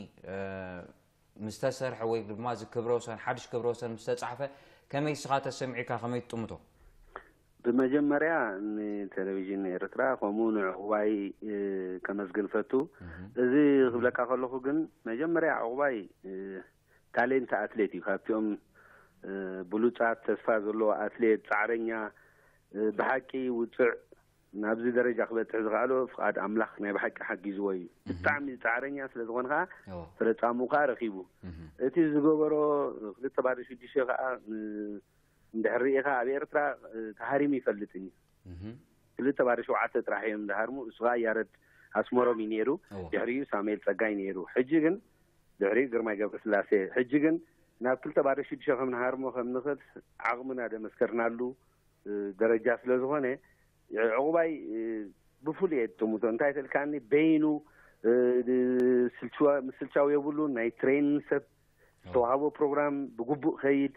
ምስ ተሰርሐ ወይ ድማ ዝክብረ ወሰን ሓድሽ ክብረ ወሰን ምስ ተፃሕፈ ከመይ ስኻ ተሰሚዒካ ከመይ ትጥምቶ ብመጀመርያ ንቴሌቭዥን ኤርትራ ከምኡ ንዕቑባይ ከመስግን ፈቱ እዚ ክብለካ ከለኹ ግን መጀመርያ ዕቑባይ ታሌንት ኣትሌት እዩ ካብቲኦም ብሉፃት ተስፋ ዘለዎ ኣትሌት ፃዕረኛ ብሓቂ ውፅዕ ናብዚ ደረጃ ክበፅሕ ዝኽኣሎ ፍቓድ ኣምላኽ ናይ ብሓቂ ሓጊዝዎ እዩ ብጣዕሚ ፃዕረኛ ስለ ዝኾነ ከዓ ፍረፃሙ ከዓ ረኪቡ እቲ ዝገበሮ ክልተ ባዶ ሽዱሽተ ከዓ እንድሕር ርኢኻ ኣብ ኤርትራ ተሃሪም ይፈልጥን እዩ ክልተ ባዶ ሸውዓተ ጥራሕ እዮም ዝሃርሙ እሱ ከዓ ያረድ ኣስመሮም እዩ ነይሩ ድሕሪኡ ሳሙኤል ፀጋይ ነይሩ ሕጂ ግን ድሕሪኡ ግርማይ ገብረ ስላሴ ሕጂ ግን ናብ ክልተ ባዶ ሽዱሽተ ከምንሃርሞ ከም ንኽእል ዓቕምና ደመስከርናሉ ደረጃ ስለ ዝኾነ عقبای اه، بفولیت تو متون تایت کانی بینو اه، سلچوا مسلچاو یا بولون نای ترین سب تو هوا آه. پروگرام بگو خیلی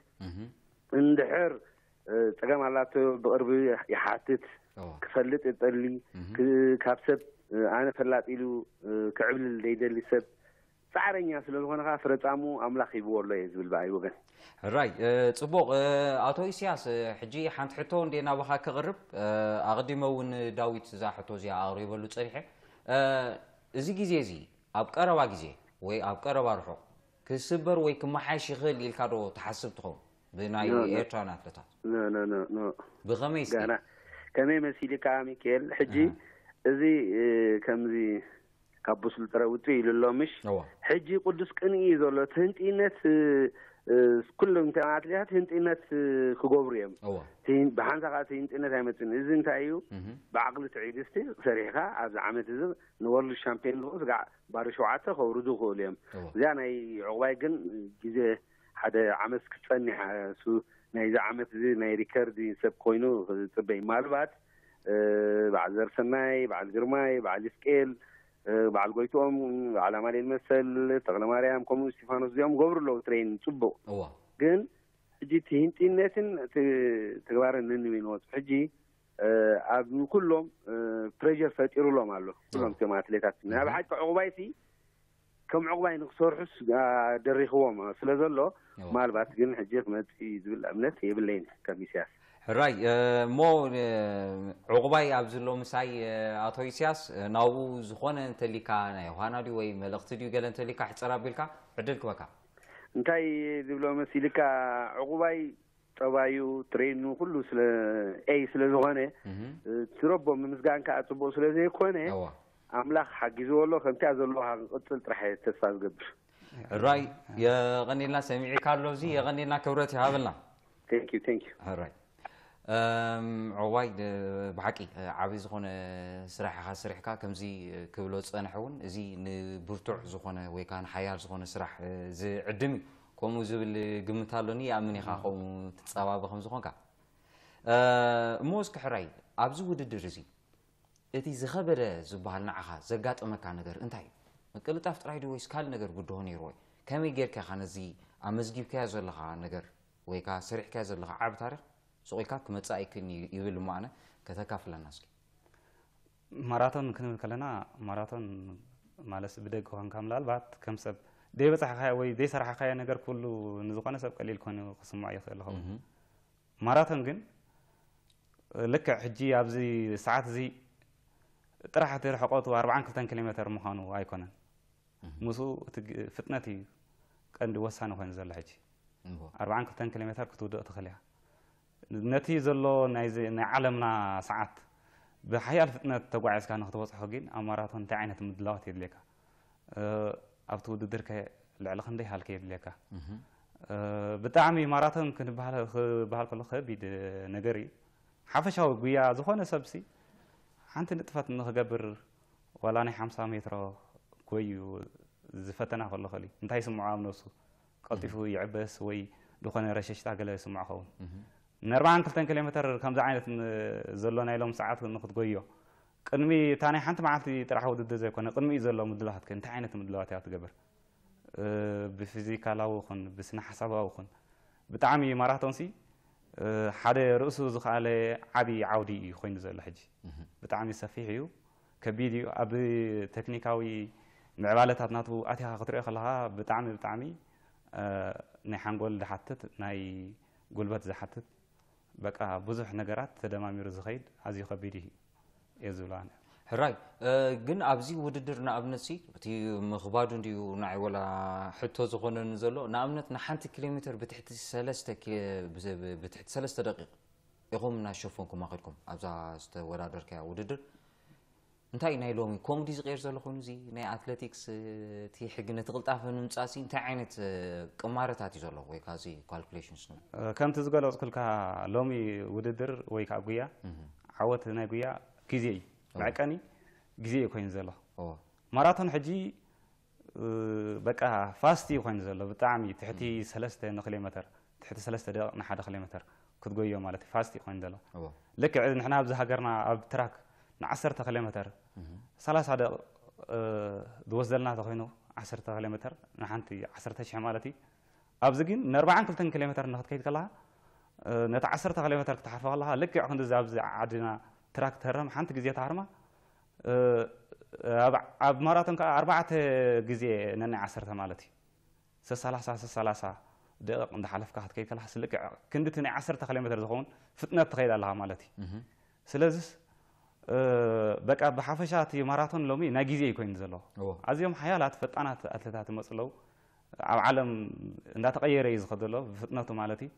اندهر تگم علت برای یحاتت کسلت اتالی کابسپ آن فلات ایلو کعبل دیده لیسپ ፃዕረኛ ስለ ዝኾንካ ፍረፃሙ ኣምላኽ ሂብዎ ኣሎ እየ ዝብል በኣይ ወገን ራይ ፅቡቕ ኣቶ ኢስያስ ሕጂ ሓንቲ ሕቶ እንዴ ናባኻ ክቕርብ ኣቕዲመ እውን ዳዊት እዛ ሕቶ እዚኣ ኣቕሪበሉ ፀኒሐ እዚ ግዜ እዚ ኣብ ቀረባ ግዜ ወይ ኣብ ቀረባ ርሑቕ ክስበር ወይ ክመሓሽ ይኽእል ኢልካ ዶ ተሓስብ ትኸውን ብናይ ኤርትራን ኣትለታት ብኸመይ ከመይ መሲልካ ሚካኤል ሕጂ እዚ ከምዚ كابو سلطرة وطي إلى اللومش حجي قدس كني إذولو تهنت إنات كلهم تاعات ليها تهنت إنات كغوبريم بحان ساقا تهنت إنات هامتين إذن تايو بعقل تعيد استي سريخة عز عامت إذن نور الشامبين لغوز قاع بارشو عاتا خوردو خوليم زيانا يعوايقن جيزي حدا عمس كتفني حاسو ناي عمس زي ناي ريكاردي سب كوينو تبين مالبات بعد زرسناي بعد جرماي بعد اسكيل ባዓልጎይትኦም ባዓል ኣማሌል መሰል ጠቕለማርያም ከምኡ ስጢፋኖስ እዚኦም ገብሩ ኣለዉ ትሬን ፅቡቅ ግን ሕጂ እቲ ህንጢነትን እቲ ተግባርን ንንቢንወፅ ሕጂ ኣብ ንኩሎም ፕሬር ፈጢሩሎም ኣሎ ኩሎም ቶም ኣትሌታት ናብ ሓቂ ዕቑባይቲ ከም ዕቑባይ ንክሰርሑስ ደሪኽዎም ስለ ዘሎ ምናልባት ግን ሕጂ ክመፅእ ዝብል እምነት የብለይን ከም ኢሳያስ ሕራይ እሞ ዕቑባይ ኣብ ዘሎ ምሳይ ኣቶ እስያስ ናብኡ ዝኾነ እንተሊካ ናይ ዮሃና ድዩ ወይ መልእኽቲ ድዩ ገለ እንተሊካ ሕፅር ኣቢልካ ዕድል ክበካ እንታይ ዝብሎ መሲልካ ዕቑባይ ፀባዩ ትሬኑ ኩሉ ስለ ኤይ ስለ ዝኾነ ትረቦ ምምስጋን ከዓ ፅቡቅ ስለ ዘይኮነ ኣምላኽ ሓጊዝዎ ኣሎ ከምቲያ ዘለዋ ክቅፅል ጥራሕ ተስፋ ዝገብር ሕራይ የቐኒልና ሰሚዒካ ኣሎ እዚ የቐኒልና ክብረት ይሃበልና ቴንክ ዩ ቴንክ ዩ ሕራይ عዋይ ብሓቂ ዓብዪ ዝኾነ ስራሕ ኢኻ ስሪሕካ ከምዚ ክብሎ ዝፀንሐ እውን እዚ ንብርቱዕ ዝኾነ ወይ ከዓ ንሓያል ዝኾነ ስራሕ ዝዕድም እዩ ከምኡ ዝብል ግምት ኣሎኒ ይኣምን ኢኻ ከምኡ ትፀባበ ከም ዝኾንካ እሞ እስኪ ሕራይ ኣብዚ ውድድር እዚ እቲ ዝኸበደ ዝበሃል ንዓኻ ዘጋጠመካ ነገር እንታይ እዩ ምቅልጣፍ ጥራይ ዶ ወይስ ካልእ ነገር ጉድሆ ነይሩ ወይ ከመይ ጌርካ ኢኻ ነዚ ኣመዝጊብካዮ ዘለኻ ነገር ወይ ከዓ ሰሪሕካዮ ዘለኻ ዓብ ታሪክ سوقيكات متسايكن يبلو معنا كذا كافل الناس كي ماراثون ممكن نقول كلنا ماراثون مالس بدك هون كاملة بعد كم سب ده بس حقيقة وي ده صراحة حقيقة نقدر كله نزقنا سب قليل كوني قسم معي في الله ماراثون جن لك حجي أبزي ساعات زي تروح تروح قوته أربعين كتان كيلومتر مهانو أي كونه مسو فتنتي عند وسانه هنزل حجي أربعين كتان كيلومتر كتودو أتخليها نتي زلو نايز نعلمنا ساعات بحيال فتنة تقوعيس كان نخطبوص حقين أماراتون تعينة مدلوات يدليك أه، أبتو ددرك العلقان دي هالكي يدليك أه، بتعمي إماراتون كنت بحال كله خبيد نقري حافش هو قويا زخونة سبسي حانت نتفت من قبر ولاني حمسة ميترا قوي زفتنا كله خلي انتهي سمعه منوصو قلت فو يعبس وي رشش تاقلة سمعه خون نربعان كلتين كيلومتر خمسة عينة آه، زلنا إلى مساعات ونخذ قوية قدمي تاني حنت معطي ترى حوض الدزي كنا قدمي زلنا مدلهات كن تعينة مدلهات يا تجبر آه، بفيزيكا لا وخن بسنا حسابا وخن بتعامي مرات أنسي آه، حدا رؤوس زخ على عبي عودي يخوين زل حجي بتعامي سفيحيو كبيدي أبي تكنيكاوي معبالة تناطو أتيها خطرة خلها بتعامي بتعامي نحن نقول دحتت ناي قلبت زحتت بقى بزح نجارات تدمى مرزخيد عزي خبيري يزولان هراي جن أبزي وددرنا أبنسي بتي مخبادون ديو نعي ولا حتو زخونا نزلو نعمنت نحن كيلومتر بتحت سلستة بتحت سلستة دقيق يقومنا شوفونكم ما قلكم أبزا استا ولا وددر انتاي ناي لومي كوميدي صغير زلخون زي ناي اتلتيكس تي حقنا تغلط اف من مصاسي انت عينت قمارات هاتي زلخ وي كازي كالكوليشنز نو كان تزغل اسكل كا لومي وددر وي كا غويا عوت ناي غويا كيزي معقاني غزي كوين زلخ او ماراثون حجي بقى فاستي كوين زلخ بتعمي تحتي 3 نخلي متر تحتي 3 دقيقه نحدا خلي متر كنت قويه مالتي فاستي كوين زلخ لك عندنا حنا بزهاجرنا اب تراك نعسر تخلي متر ሰላሳ ዝወስደልና ተኮይኑ 10 ኪሎ ሜትር ንሓንቲ 10000 ማለት እዩ ኣብዚ ግን ን42 ኪሎ ሜትር ንክትከይድ ከለካ ነቲ 10 ኪሎ ሜትር ክትሓርፈ ከለካ ልክዕ ክንዲዚ ኣብዚ ዓድና ትራክ ተህርም ሓንቲ ግዜ ተሃርማ ኣብ ማራቶን ከዓ ኣርባዕተ ግዜ ነናይ 10 ማለት እዩ ሰላሳ ሰላሳ ደቂቕ እንዳሓለፍካ ክትከይድ ከለካ ልክዕ ክንዲ እቲ ናይ 10 ኪሎ ሜትር ዝኸውን ፍጥነት ትኸይድ ኣለካ ማለት እዩ ስለዚ بکار به حافظاتی ماراتون لومی نگیزی کوین زلوا. از یوم حیالات فتنات اتلتات مسلو عالم نت قیاری از خدلو فتنات مالاتی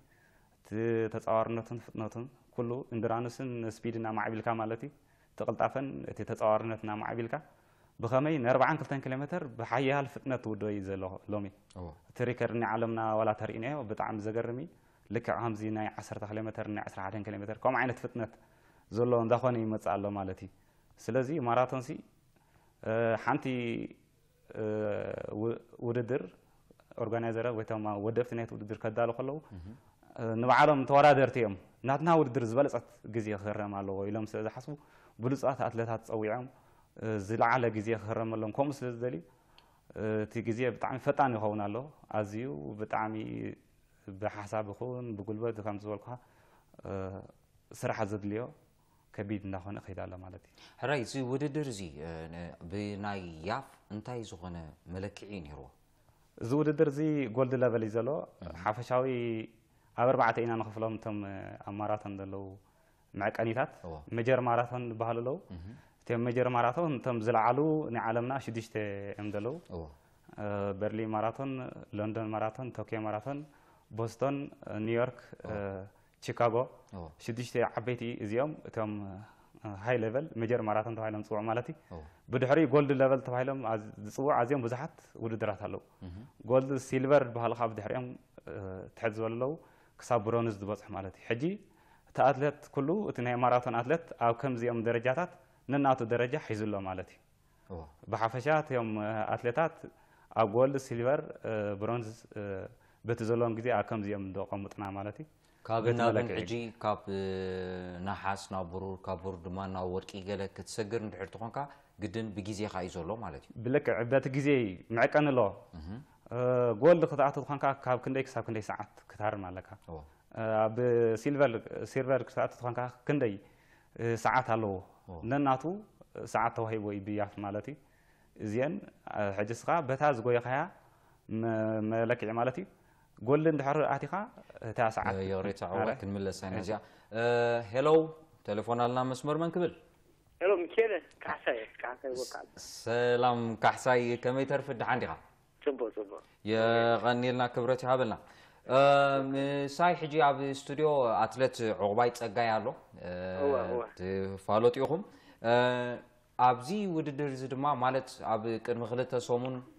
تتصور نتون فتنون کلو اندرانوسن سپید نامعقل کامالاتی تقلت عفن تتصور نت نامعقل که بخامی نرب عن کل تن کیلومتر به حیال فتنات ودوی زلوا ولا ترینه و بتعم زجرمی عام زینه عصر تا کیلومتر نعصر عدن کیلومتر کام ዘሎ እንዳኾነ ይመፅእ ኣሎ ማለት እዩ ስለዚ ማራቶን ሲ ሓንቲ ውድድር ኦርጋናይዘራት ወይ ድማ ወደብቲ ናይቲ ውድድር ከዳሉ ከለዉ ንባዕሎም ተወዳደርቲ እዮም ናትና ውድድር ዝበለፀት ግዜ ክህረም ኣለዎ ኢሎም ስለ ዝሓስቡ ብሉፃት ኣትለታት ፀዊዖም ዝለዓለ ግዜ ክህረም ኣሎም ከምኡ ስለ ዝደልዩ እቲ ግዜ ብጣዕሚ ፈጣን ይኸውን ኣሎ ኣዝዩ ብጣዕሚ ብሓሳብ ይኹን ብጉልበት ከም ዝበልኩካ ስራሕ ዘድልዮ ከቢድ እንዳኾነ ከይዳ ኣሎ ማለት እዩ ሕራይ እዚ ውድድር እዚ ብናይ ያፍ እንታይ ዝኾነ መለክዒ ነይርዎ እዚ ውድድር እዚ ጎልድ ለቨል እዩ ዘሎ ሓፈሻዊ ኣብ ኣርባዕተ ኢና ንክፍሎም እቶም ኣብ ማራቶን ዘለው መዕቀኒታት መጀር ማራቶን ዝበሃሉ ኣለው እቶም መጀር ማራቶን እቶም ዝለዓሉ ናይ ዓለምና ሽዱሽተ እዮም ዘለው በርሊን ማራቶን ሎንዶን ማራቶን ቶኪዮ ማራቶን ቦስቶን ኒውዮርክ ቺካጎ ሽዱሽተ ዓበይቲ እዚኦም እቶም ሃይ ሌቨል ሜጀር ማራቶን ተባሂሎም ዝፅውዑ ማለት እዩ ብድሕሪ ጎልድ ሌቨል ተባሂሎም ዝፅውዑ ኣዝዮም ብዙሓት ውድድራት ኣለዉ ጎልድ ሲልቨር ዝበሃሉ ካብ ድሕሪኦም ትሕት ዝበሉ ኣለዉ ክሳብ ብሮንዝ ዝበፅሑ ማለት እዩ ሕጂ እቲ ኣትሌት ኩሉ እቲ ናይ ማራቶን ኣትሌት ኣብ ከምዚኦም ደረጃታት ነናቱ ደረጃ ሒዙሎ ማለት እዩ ብሓፈሻ እቶም ኣትሌታት ኣብ ጎልድ ሲልቨር ብሮንዝ በቲ ዘለዎም ግዜ ኣብ ከምዚኦም ዘቐምጡና ማለት እዩ ካብ ናብን ሕጂ ካብ ናሓስ ናብ ብሩር ካብ ብሩር ድማ ናብ ወርቂ ገለ ክትሰግር ንድሕር ትኾንካ ግድን ብግዜካ እዩ ዘሎ ማለት እዩ ብልክዕ በቲ ግዜ ምዕቀን ኣሎ ጎል ክትኣት ኮንካ ካብ ክንደይ ክሳብ ክንደይ ሰዓት ክትሃርም ኣለካ ኣብ ሲልቨር ክትኣትት ኮንካ ክንደይ ሰዓት ኣለዎ ነናቱ ሰዓት ተዋሂቦ ዩ ብያፍ ማለት እዩ እዚአን ሕጂ ስኻ በታ ዝጎየካያ መለክዒ ማለት እዩ ጎል እንድሕር ኣቲኻ እታ ሰዓት የሬታ ዓወት ክንምለስ ኢና እዚኣ ሄሎ ቴሌፎን ኣለና መስመር መን ክብል ሄሎ ሚኬለ ካሕሳይ ካሕሳይ ሰላም ካሕሳይ ከመይ ተርፍ ድሓን ዲኻ ፅቡቅ ፅቡቅ የቐኒልና ክብረት ይሃበልና ምሳይ ሕጂ ኣብ ስቱድዮ ኣትሌት ዕቑባይ ፀጋይ ኣሎ ትፋለጢኹም ኣብዚ ውድድር እዚ ድማ ማለት ኣብ ቅድሚ ክልተ ሰሙን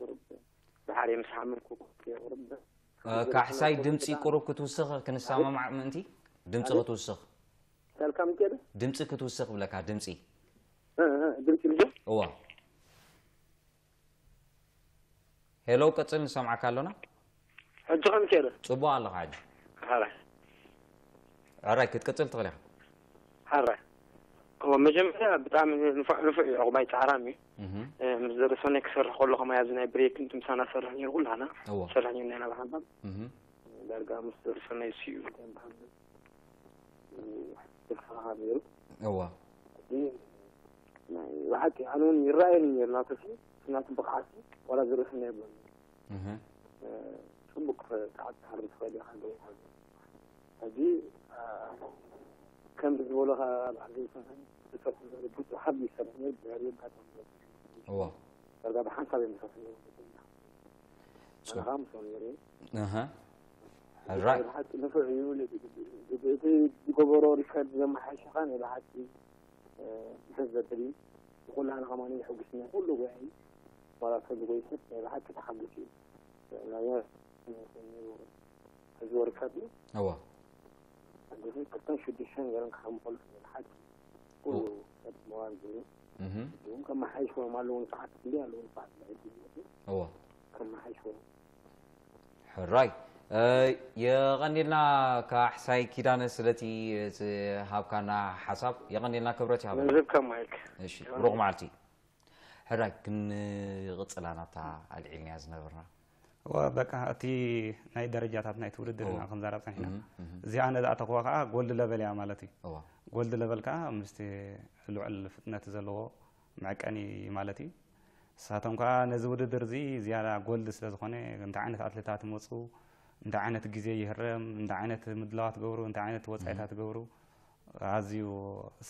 ቁርብ ብሓደ ምስ ሓመምኩ ቁርብ ካሕሳይ ድምፂ ቁርብ ክትውስኽ ክንሰማማዕ ምእንቲ ድምፂ ክትውስኽ ካልካም ገለ ድምፂ ክትውስኽ ብለካ ድምፂ ድምፂ ልጆ እዋ ሄሎ ቅፅል ንሰምዓካ ኣሎና ሕጂ ከም ከይደ ፅቡቅ ኣለካ ሕጂ ሓራይ ሓራይ ክትቅፅል ትኽእል ኢኻ ሓራይ መጀመርያ ብጣዕሚ ንፉዕ ንፉዕ እዩ ዕቑባይ ፃዕራም እዩ مزدرسون كسر خل لهم يا زنا بريك انت مسانا سرح يقول انا سرح يني انا بحبب درجة مزدرسون يسيو اوا وحكي حنون يرأيني ناتسي سنات بقعتي ولا درسني يبون اها صبك تعد حرم سوالي حاجة حاجة هذه أه، كم بزولها بعدين فهم بس حد يسرحني بعدين هذا waaw. waxaan qabay أنا غامض صغيرين أها الرأي حتى نفع يولد بدأتي بقبرو ركاد لما حشقان إلى حتى آه، مسجد لي يقول لها أنا غماني حق اسمه كله واعي ولا تصدقوا يسمع إلى حتى تحمسي لا يعرف أزور كاتي أوا عندي كتن شد الشنغ لنخمقل إلى حتى كله موان زين مهم. ممكن ما حيشوى مع لون قاعد ليه لون قاعد هو كان ما حيشوى حراي የቀኒልና ካሕሳይ ኪዳነ ስለቲ ሃብካና ሓሳብ የቀኒልና ክብረት ይሃብ ሩቕ መዓልቲ ሕራይ ክንቕፅላ ናብታ ኣልዒልንያ ዝነበርና وبقى تي ناي درجاتات ناي تولد لنا خنزارات حنا زي انا ذا اتقوا كا جولد ليفل يا مالتي جولد ليفل كا مستي لعل فتنه زلو معقني مالتي ንሳቶም ከዓ ነዚ ውድድር እዚ ዝያዳ ጎልድ ስለ ዝኾነ እንታይ ዓይነት ኣትሌታት መፁ እንታይ ዓይነት ግዜ ይህረም እንታይ ዓይነት ምድላዋት ገብሩ እንታይ ዓይነት ወፃኢታት ገብሩ ኣዝዩ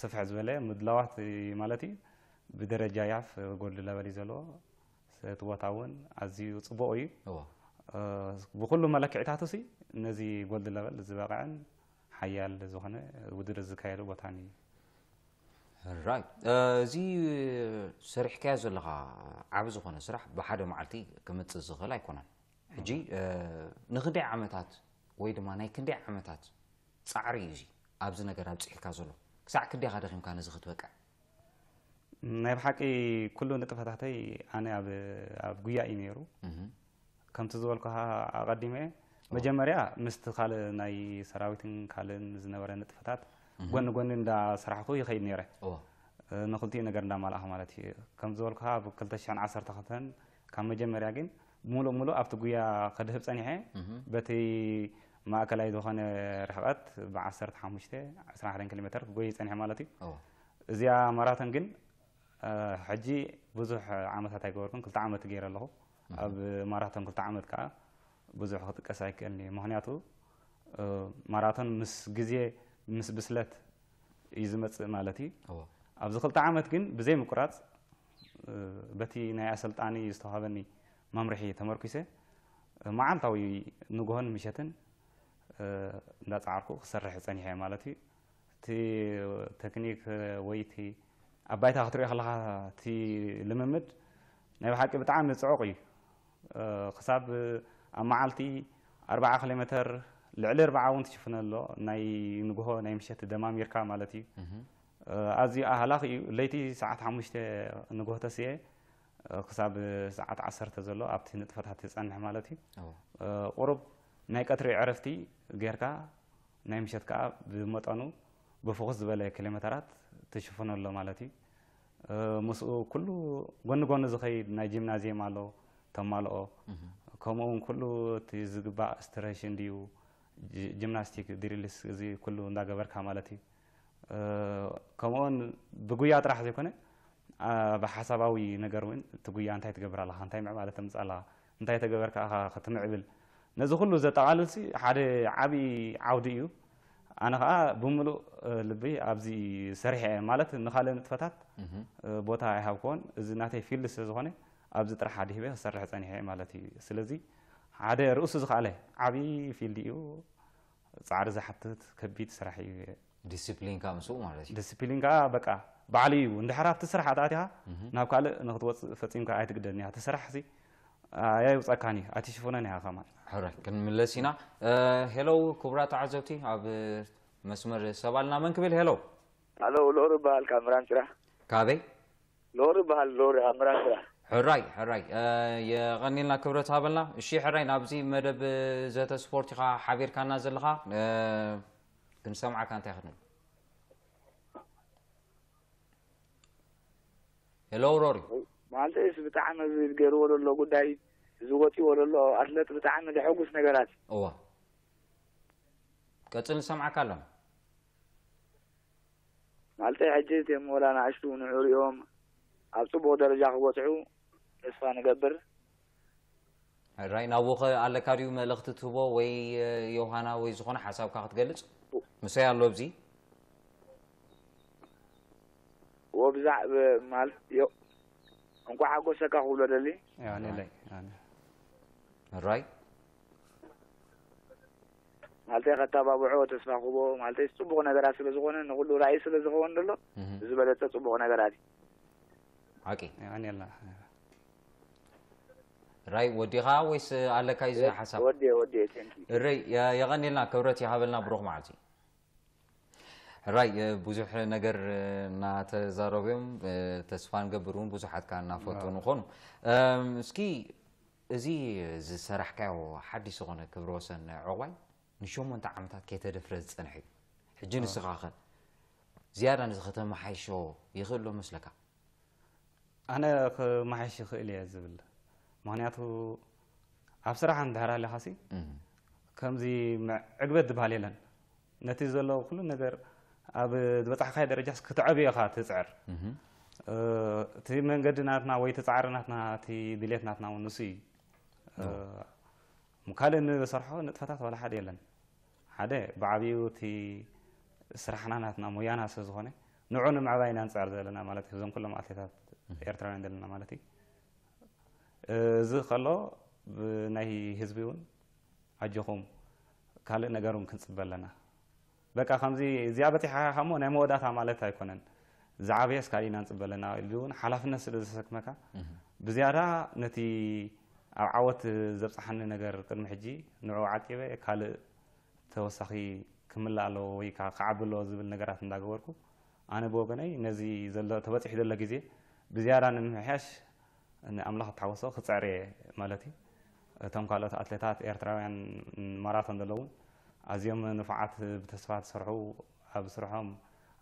ስፍሕ ዝበለ ምድላዋት ማለት እዩ ብደረጃ ያፍ ጎልድ ለበል እዩ ዘለዎ እቲ ቦታ እውን ኣዝዩ ፅቡቅ እዩ ብኩሉ መለክዕታት እሲ ነዚ ጎልድ ለበል ዝበቕዐን ሓያል ዝኾነ ውድድር ዝካየደ ቦታን እዩ ራይ እዚ ሰሪሕካዮ ዘለኻ ዓብ ዝኾነ ስራሕ ብሓደ መዓልቲ ክመፅእ ዝኽእል ኣይኮነን ሕጂ ንክንደይ ዓመታት ወይ ድማ ናይ ክንደይ ዓመታት ፃዕሪ እዩ እዚ ኣብዚ ነገር ኣብፅሒካ ዘሎ ክሳዕ ክንደይ ካደኺምካ ነዚ ክትበቅዕ ናይ ብሓቂ ኩሉ ንጥፈታተይ ኣነ ኣብ ጉያ እዩ ነይሩ ከምቲ ዝበልኩ ኣቐዲመ የ መጀመርያ ምስቲ ካልእ ናይ ሰራዊትን ካልእን ዝነበረ ንጥፈታት ጎኒ ጎኒ እንዳስራሕኩ ይኸይድ ነይረ ንክልቲኡ ነገር እንዳማልኣኹ ማለት እዩ ከም ዝበልኩ ኣብ 212 ካብ መጀመርያ ግን ሙሉእ ሙሉእ ኣብቲ ጉያ ክድህብ ፀኒሐ በቲ ማእከላይ ዝኾነ ርሕቐት ብ15 21 ኪሎ ሜ ክጎይ ፀኒሐ ማለት እዩ እዚኣ ማራቶን ግን ሕጂ ብዙሕ ዓመታት ኣይገበርኩን ክልተ ዓመት ገይረ ኣለኹ ኣብ ማራቶን ክልተ ዓመት ከዓ ብዙሕ ክጥቀስ ኣይክእልኒ ምክንያቱ ማራቶን ምስ ግዜ ምስ ብስለት እዩ ዝመፅእ ማለት እዩ ኣብዚ ክልተ ዓመት ግን ብዘይ ምቁራፅ በቲ ናይ ኣሰልጣኒ ዝተዋሃበኒ መምርሒ ተመርኪሰ መዓልታዊ ንግሆን ምሸትን እንዳፃዕርኩ ክሰርሕ ፀኒሐ ማለት እዩ እቲ ቴክኒክ ወይ እቲ أبيت أخترق خلاها تي لممد نبي حكي بتعام نصعقي أه خساب أمعلتي أربعة كيلومتر لعلي أربعة وانت شفنا الله ناي نجوه ناي مشيت دمام يركع مالتي أه أزي أهلاخ ليتي ساعة حمشت نجوه تسيه خساب ساعة عصر تزلو أبتي نتفتح تسأل مالتي أه قرب ناي كتري عرفتي غيركا ناي مشيت كا بمطانو ብፎከስ ዝበለ ኪሎሜተራት ትሽፍነሎ ማለት እዩ ምስኡ ኩሉ ጎኒ ጎኒ ዝኸይድ ናይ ጂምናዝየም ኣሎ ተማልኦ ከምኡውን ኩሉ እቲ ዝግባእ ስትሬሽን ድዩ ጂምናስቲክ ድሪልስ እዚ ኩሉ እንዳገበርካ ማለት እዩ ከምኡውን ብጉያ ጥራሕ ዘይኮነ ብሓሳባዊ ነገር እውን እቲ ጉያ እንታይ ትገብር ኣለካ እንታይ ምዕባለ ተምፅላ እንታይ ተገበርካ ክትምዕብል ነዚ ኩሉ ዘጠቃልልሲ ሓደ ዓብዪ ዓውዲ እዩ ኣነ ከዓ ብምሉእ ልበይ ኣብዚ ሰሪሐ እየ ማለት ንካልእ ንጥፈታት ቦታ ኣይሃብክዎን እዚ ናተይ ፊልድ ስለ ዝኾነ ኣብዚ ጥራሕ ሓደ ሂበ ክሰርሕ ፀኒሐ እየ ማለት እዩ ስለዚ ሓደ ርእሱ ዝከኣለ ዓብዪ ፊልድ እዩ ፃዕሪ ዝሓትት ከቢድ ስራሕ እዩ ዲስፕሊንካ ምስኡ ማለት እዩ ዲስፕሊንካ በቃ ባዕሉ እዩ እንድሕር ኣብቲ ስራሕ ኣትኣትኻ ናብ ካልእ ንክትወፅእ ፈፂምካ ኣይትግደን እያ እቲ ስራሕ ሲ ኣያይውፀካን እዩ ኣይትሽፍነን ኢኻ ከማ ሕራይ ክንምለስ ኢና ሄሎው ክቡራት ዓዘብቲ ኣብ መስመር ሰብ ኣለና መን ክብል ሄሎ ኣሎ ሎሪ በሃል ካብ ምራን ስራሕ ካበይ ሎሪ በሃል ሎሪ ኣብ ምራን ስራሕ ሕራይ ሕራይ የቀኒልና ክብረት ሃበልና እሺ ሕራይ ናብዚ መደብ ዘተ ስፖርት ኢኻ ሓቢርካና ዘለኻ ክንሰምዓካ እንታይ ክንብል ሄሎ ሮሪ ማለተ ብጣዕሚ ገይርዎ ዘሎ ጉዳይ ዝወፂዎ ዘሎ ኣትለጥ ብጣዕሚ ዘሐጉስ ነገራት እዋ ቀፅል ንሰምዓካ ኣሎ ማልተይ ሕጂ እቶም ወላ ንኣሽቱ ንዕሪኦም ኣብ ፅቡቅ ደረጃ ክበፅሑ ተስፋ ንገብር ራይ ናብኸ ኣለካ ድዩ መልእኽቲ ትህቦ ወይ ዮሃና ወይ ዝኾነ ሓሳብካ ክትገልፅ ምሰይ ኣሎ ብዚ ወብዛዕ ማለት እንኳ ሓጎሰካ ክብሎ ደሊ right? ማለት ከታ ባብዑ ተስፋ ክህቦ ማለተይ ፅቡቕ ነገራት ስለ ዝኾነ ንኩሉ ራእይ ስለ ዝኸውን ዘሎ ዝበለፀ ፅቡቅ ነገራት እዩ ራይ ወዲኻ ወይስ ኣለካ እዩ ሓሳብ ረይ የቐኒልና ክብረት ይሃበልና ብሩኽ መዓልቲ ራይ ብዙሕ ነገር እናተዛረብዮም ተስፋ ንገብር እውን ብዙሓትካ እናፈቱ ንኾኑ እስኪ ازي زسرح كاو حدي سغونا كبروسن عواي نشوم انت عمتات كي تدفرز تنحي حجين السغاخة زيادة نزغتم حيشو يخلو مسلكا انا ما حيش خيلي يا زبل مانياتو افسرح عن دهرا لحاسي كم زي عقبت دبالي لن نتيزة الله وكل نقر اب دبتح خاي درجة كتعبي اخا تسعر تي من قد ناتنا ويتسعر ناتنا تي ديليت ناتنا ونسي ካልእ ንሰርሖ ንጥፈታት ዋላ ሓደ የለን ሓደ ብዓብዩ እቲ ስራሕና ናትና ሞያና ስለ ዝኾነ ንዑ ንምዕባይ ኢና ንፃር ዘለና ማለት እዩ እዞም ኩሎም ኣትሌታት ኤርትራውያን ዘለና ማለት እዩ እዚ ከሎ ብናይ ህዝቢ እውን ኣጀኹም ካልእ ነገር እውን ክንፅበ ኣለና በቃ ከምዚ እዚኣ በፂሓ ሞ ናይ መወዳእታ ማለት ኣይኮነን ዝዓበየስ ካልእ ኢና ንፅበ ኣለና ኢሉ እውን ሓላፍነት ስለ ዝሰክመካ ብዝያዳ ነቲ ኣብ ዓወት ዘብፅሓኒ ነገር ቅድሚ ሕጂ ንዑ ዓቂበ ካልእ ተወሳኺ ክምላእ ኣለዎ ወይ ከዓ ክዓብ ኣለዎ ዝብል ነገራት እንዳገበርኩ ኣነ ብወገነይ ነዚ ተበፂሑ ዘሎ ግዜ ብዝያዳ ንምምሕያሽ ንኣምላኽ ተሓወሶ ክፀዕርየ ማለት እዩ እቶም ካልኦት ኣትሌታት ኤርትራውያን ማራቶን ዘለውን ኣዝዮም ንፉዓት ብተስፋ ዝሰርሑ ኣብ ስርሖም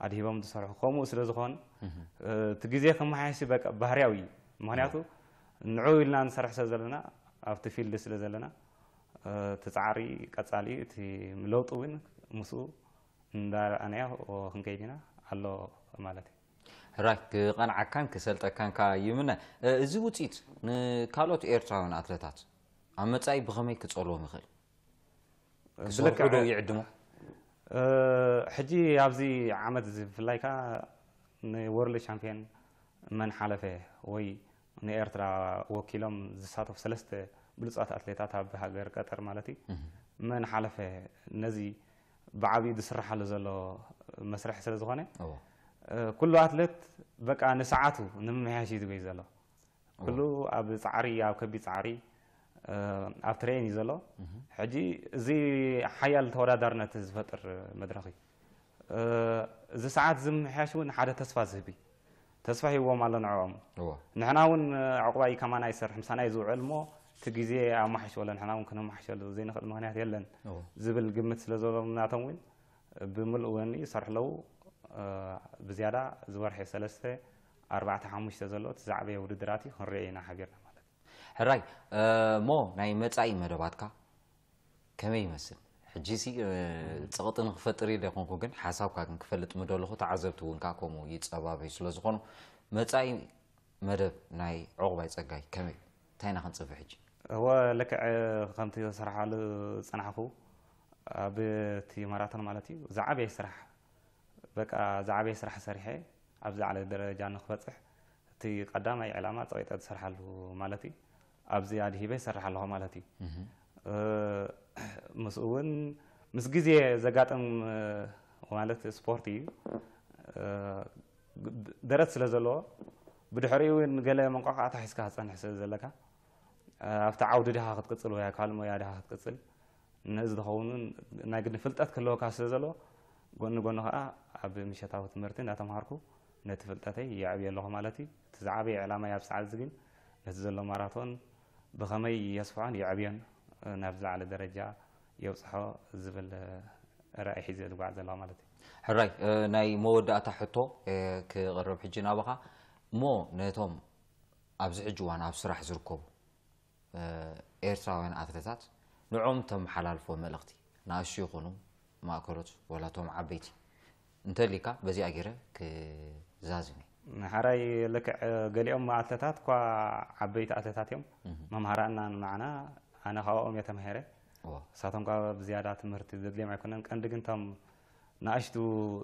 ኣድሂቦም ዝሰርሑ ከምኡ ስለ ዝኾኑ እቲ ግዜ ክመሓየሽ ባህርያዊ እዩ ምክንያቱ ንዕኡ ኢልና ንሰርሕ ሰብ ዘለና ኣብቲ ፊልድ ስለ ዘለና ተፃዕሪ ቀፃሊ እቲ ለውጡ እውን ምስኡ እንዳረኣናዮ ክንከይድ ኢና ኣሎ ማለት እዩ ሕራይ ክቐንዓካን ክሰልጠካን ከዓ ይምነ እዚ ውፅኢት ንካልኦት ኤርትራውያን ኣትለታት ኣብ መፃኢ ብኸመይ ክፀልዎ ምኽእል ክስልክዶ ይዕድሞ ሕጂ ኣብዚ ዓመት ብፍላይ ከዓ ንወርልድ ሻምፒዮን መን ሓለፈ ወይ نیارترا و کیلوم زیست و فصلسته بلوصات اتلتا تا به هاجر کاتر مالاتی من حلفه نزی بعدی دسرح لزلو مسرح سرزخانه كل اتلت بقى نسعاتو نمهاشي دوي زلو كلو اب صعري او كبي صعري اب ترين زلو حجي زي حيال تورا دارنت زفطر مدرخي زي ساعات زم حاشو ان حدا تسفا ተስፋ ሂቦም ኣሎ ንዕኦም ንሕና እውን ዕቁባ እዩ ከማና ይሰርሕ ምሳና እዩ ዝውዕል ሞ እቲ ግዜ ኣማሓሸሎ ንሕና እውን ክነማሓሸሉ ዘይንክእል ምክንያት የለን ዝብል ግምት ስለ ናቶም እውን ብምልእ ወኒ ይሰርሑ ለዉ ብዝያዳ ዝወርሒ ሰለስተ ኣርባዕተ ሓሙሽተ ዘሎ እቲ ዛዕበየ ውድድራት እዩ ክንሪኦ ኢና ሓቢርና ማለት እዩ ሕራይ ሞ ናይ መፃኢ መደባትካ ከመይ ይመስል ሕጂ ሲ ፀቕጢ ንክፈጥር ኢለ ኮንኩ ግን ሓሳብካ ግን ክፈልጥ ምደለኹ ተዓዘብቲ እውን ካ ከምኡ ይፀባበዩ ስለዝኾኑ መፃኢ መደብ ናይ ዕቑባይ ፀጋይ ከመይ እንታይ ኢና ክንፅፍዕ ሕጂ هو لكع خمت يسرح على صنعخو ኣብቲ ማራቶን ማለት እዩ ዝዓበየ ስራሕ በቃ ዝዓበየ ስራሕ ሰሪሐ ኣብ ዝዓለ ደረጃ ንክበፅሕ እቲ ቀዳማይ ዕላማ ፀቂጠ ዝሰርሓሉ ማለት እዩ ኣብዚ ኣድሂበ ይሰርሕ ኣለኹ ማለት እዩ ምስ እውን ምስ ግዜ ዘጋጥም ማለት ስፖርት እዩ ደረት ስለ ዘለዎ ብድሕሪኡ ገለ መንቋዕቃዕታ ሒዝካ ክፀንሕ ስለ ዘለካ ኣብቲ ዓውዲ ድኻ ክትቅፅል ወይ ካልእ ሞያ ድኻ ክትቅፅል ነዚ ዝኸውንን ናይ ግድን ፍልጠት ክህለወካ ስለ ዘለዎ ጎኒ ጎኒ ከዓ ኣብ ምሸታዊ ትምህርቲ እናተምሃርኩ ነቲ ፍልጠተይ የዕብየ ኣለኹ ማለት እዩ እቲ ዝዓበየ ዕላማ ኣብ ሰዓት እዚ ግን ነቲ ዘሎ ማራቶን ብኸመይ የስፍዖን የዕብየን نافز على درجة يوصحو زبل رأي حيزي أدقوا عزيلا مالتي حراي ناي مو ودا أتحطو كغرب حجينا بقى مو نيتهم أبزع جوان أبزع راح زركو إيرسا وين أثلتات نعم تم حلال فو ملغتي ناشي غنو ما أكلت ولا توم عبيتي انت ليكا بزي أجيره كزازني نحراي لك قليهم أثلتات كوا عبيت أثلتات يوم ممهرانا معنا ኣነ ካብኦም እየ ተምሃረ ንሳቶም ከዓ ብዝያዳ ትምህርቲ ዘድልዮም ኣይኮነን ቀንዲ ግን እቶም ንኣሽቱ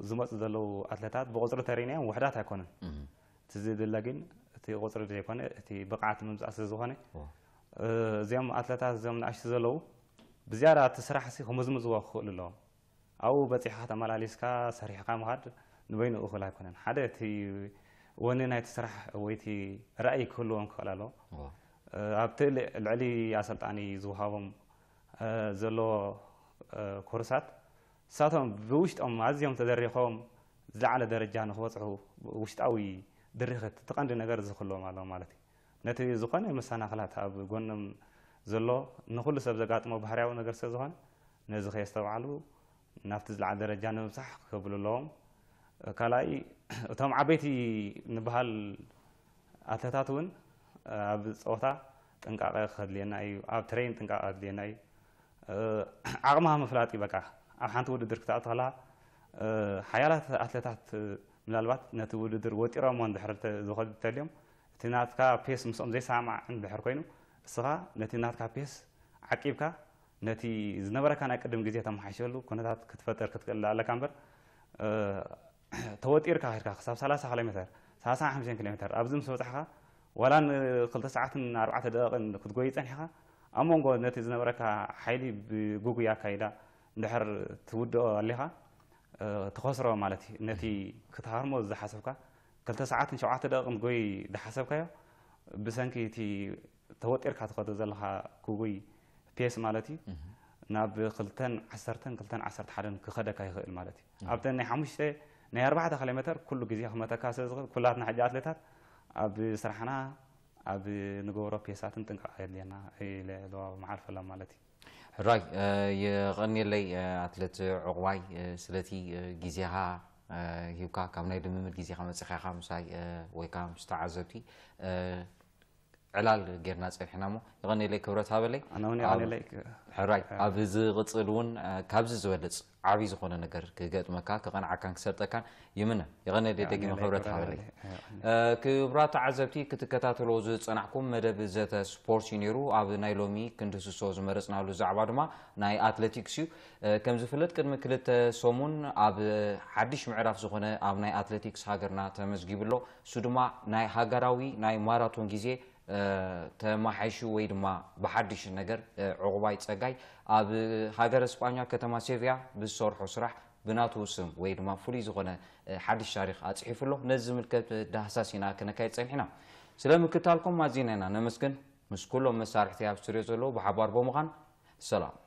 ዝመፁ ዘለዉ ኣትለታት ብቁፅሪ ተሪእናዮም ውሕዳት ኣይኮነን እቲ ዝድለ ግን እቲ ቁፅሪ ዘይኮነ እቲ ብቕዓት ምምፃእ ስለዝኾነ እዚኦም ኣትለታት እዚኦም ንኣሽቱ ዘለዉ ብዝያዳ እቲ ስራሕ ሲ ክምዝምዝዎ ክኽእል ኣለዎም ኣብኡ በፂሕካ ተመላሊስካ ሰሪሕካ ምኻድ ንበይኑ እኽእል ኣይኮነን ሓደ እቲ ወኒ ናይቲ ስራሕ ወይቲ ራእይ ክህልዎም ክኽእል ኣለዎ ኣብቲ ልዕሊ ኣሰልጣኒ ዝውሃቦም ዘሎ ኮርሳት ንሳቶም ብውሽጦም ኣዝዮም ተደሪኾም ዝለዓለ ደረጃ ንክበፅሑ ውሽጣዊ ድርክት እቲ ነገር ዝክልዎም ኣለዎ ማለት እዩ ነቲ ዝኾነ መሰናክላት ኣብ ጎኖም ዘሎ ንኩሉ ሰብ ዘጋጥሞ ባህርያዊ ነገር ስለ ዝኾነ ነዚ ከየስተባዕሉ ናብቲ ዝለዓለ ደረጃ ንምብሳሕ ክብሉ ኣለዎም ካልኣይ እቶም ዓበይቲ ንበሃል ኣተታት እውን ኣብ ፆታ ጥንቃቐ ክድልየና እዩ ኣብ ትሬን ጥንቃቐ ክድልየና እዩ ዓቕምኻ ምፍላጥ እዩ በቃ ኣብ ሓንቲ ውድድር ክትኣት ከላ ሓያላት ኣትሌታት ምናልባት ነቲ ውድድር ወጢሮሞ ድሕር ዝኸዱ ተልዮም እቲ ናትካ ፔስ ምስኦም ዘይሰማዕ እንድሕር ኮይኑ እስኻ ነቲ ናትካ ፔስ ዓቂብካ ነቲ ዝነበረካ ናይ ቅድም ግዜ ተመሓሸሉ ኩነታት ክትፈጥር ክትክእል ኣለካ እምበር ተወጢርካ ሂድካ ክሳብ 30 ኪሎ ሜ 35 ኪሎ ሜ ኣብዚ ምስ በፅሕካ ولان قلت ساعات ان اربعة دقائق كنت قويت انحا اما انقو نتي زنبرك حيلي بجوجو يا كايدا دحر تود عليها تخسر مالتي نتي كتهرمو ذا حسبك قلت ساعات ان شعات دقائق قوي ذا حسبك بسانكي تي توتر كاتخذ زلها كوي بيس مالتي ناب قلتن عسرتن قلتن عسرت حالن كخدا كاي مالتي ابدا ني حمشتي ني اربعة دخل متر كل جزيه خمتا كاسز كلاتنا حجات لتات ኣብ ስራሕና ኣብ ንገብሮ ፔሳትን ጥንቃቅ የድልየና መዓልፈ ኣላ ማለት እዩ ሕራይ የቀኒለይ ኣትሌት ዕቑባይ ስለቲ ግዜኻ ሂብካ ካብ ናይ ልምምድ ግዜኻ መፅኺኻ ምሳይ ወይ ከዓ ምስ ተዓዘብቲ ዕላል ጌርና ፀኒሕና ሞ ይቀኒለይ ክብረት ሃበለይ ሕራይ ኣብ ዝቕፅል እውን ካብዚ ዝበልፅ ዓብይ ዝኾነ ነገር ክገጥመካ ክቐንዓካን ክሰርጠካን ይምነ ይቐነ ደደጊመ ክብረት ሃበለ ክብራ ተዓዘብቲ ክትከታተልዎ ዝፀናሕኩም መደብ ዘተ ስፖርት እዩ ነይሩ ኣብ ናይ ሎሚ ክንድስሶ ዝመረፅናሉ ዛዕባ ድማ ናይ ኣትለቲክስ እዩ ከም ዝፍለጥ ቅድሚ ክልተ ሰሙን ኣብ ሓድሽ ምዕራፍ ዝኾነ ኣብ ናይ ኣትለቲክስ ሃገርና ተመዝጊብሎ እሱ ድማ ናይ ሃገራዊ ናይ ማራቶን ግዜ ተማሓይሹ ወይ ድማ ብሓድሽ ነገር ዕቑባይ ፀጋይ ኣብ ሃገረ እስጳኛ ከተማ ሴቪያ ብዝሰርሖ ስራሕ ብናቱ ስም ወይ ድማ ፍሉይ ዝኾነ ሓድሽ ታሪክ ኣፅሒፉ ኣሎ ነዚ ዝምልከት ዳህሳስ ኢና ክነካየድ ፀኒሕና ስለ ምክታልኩም ኣዝና ኢና ነመስግን ምስ ኩሎም መሳርሕቲ ኣብ ስትርዮ ዘለዉ ብሓባር ብምዃን ሰላም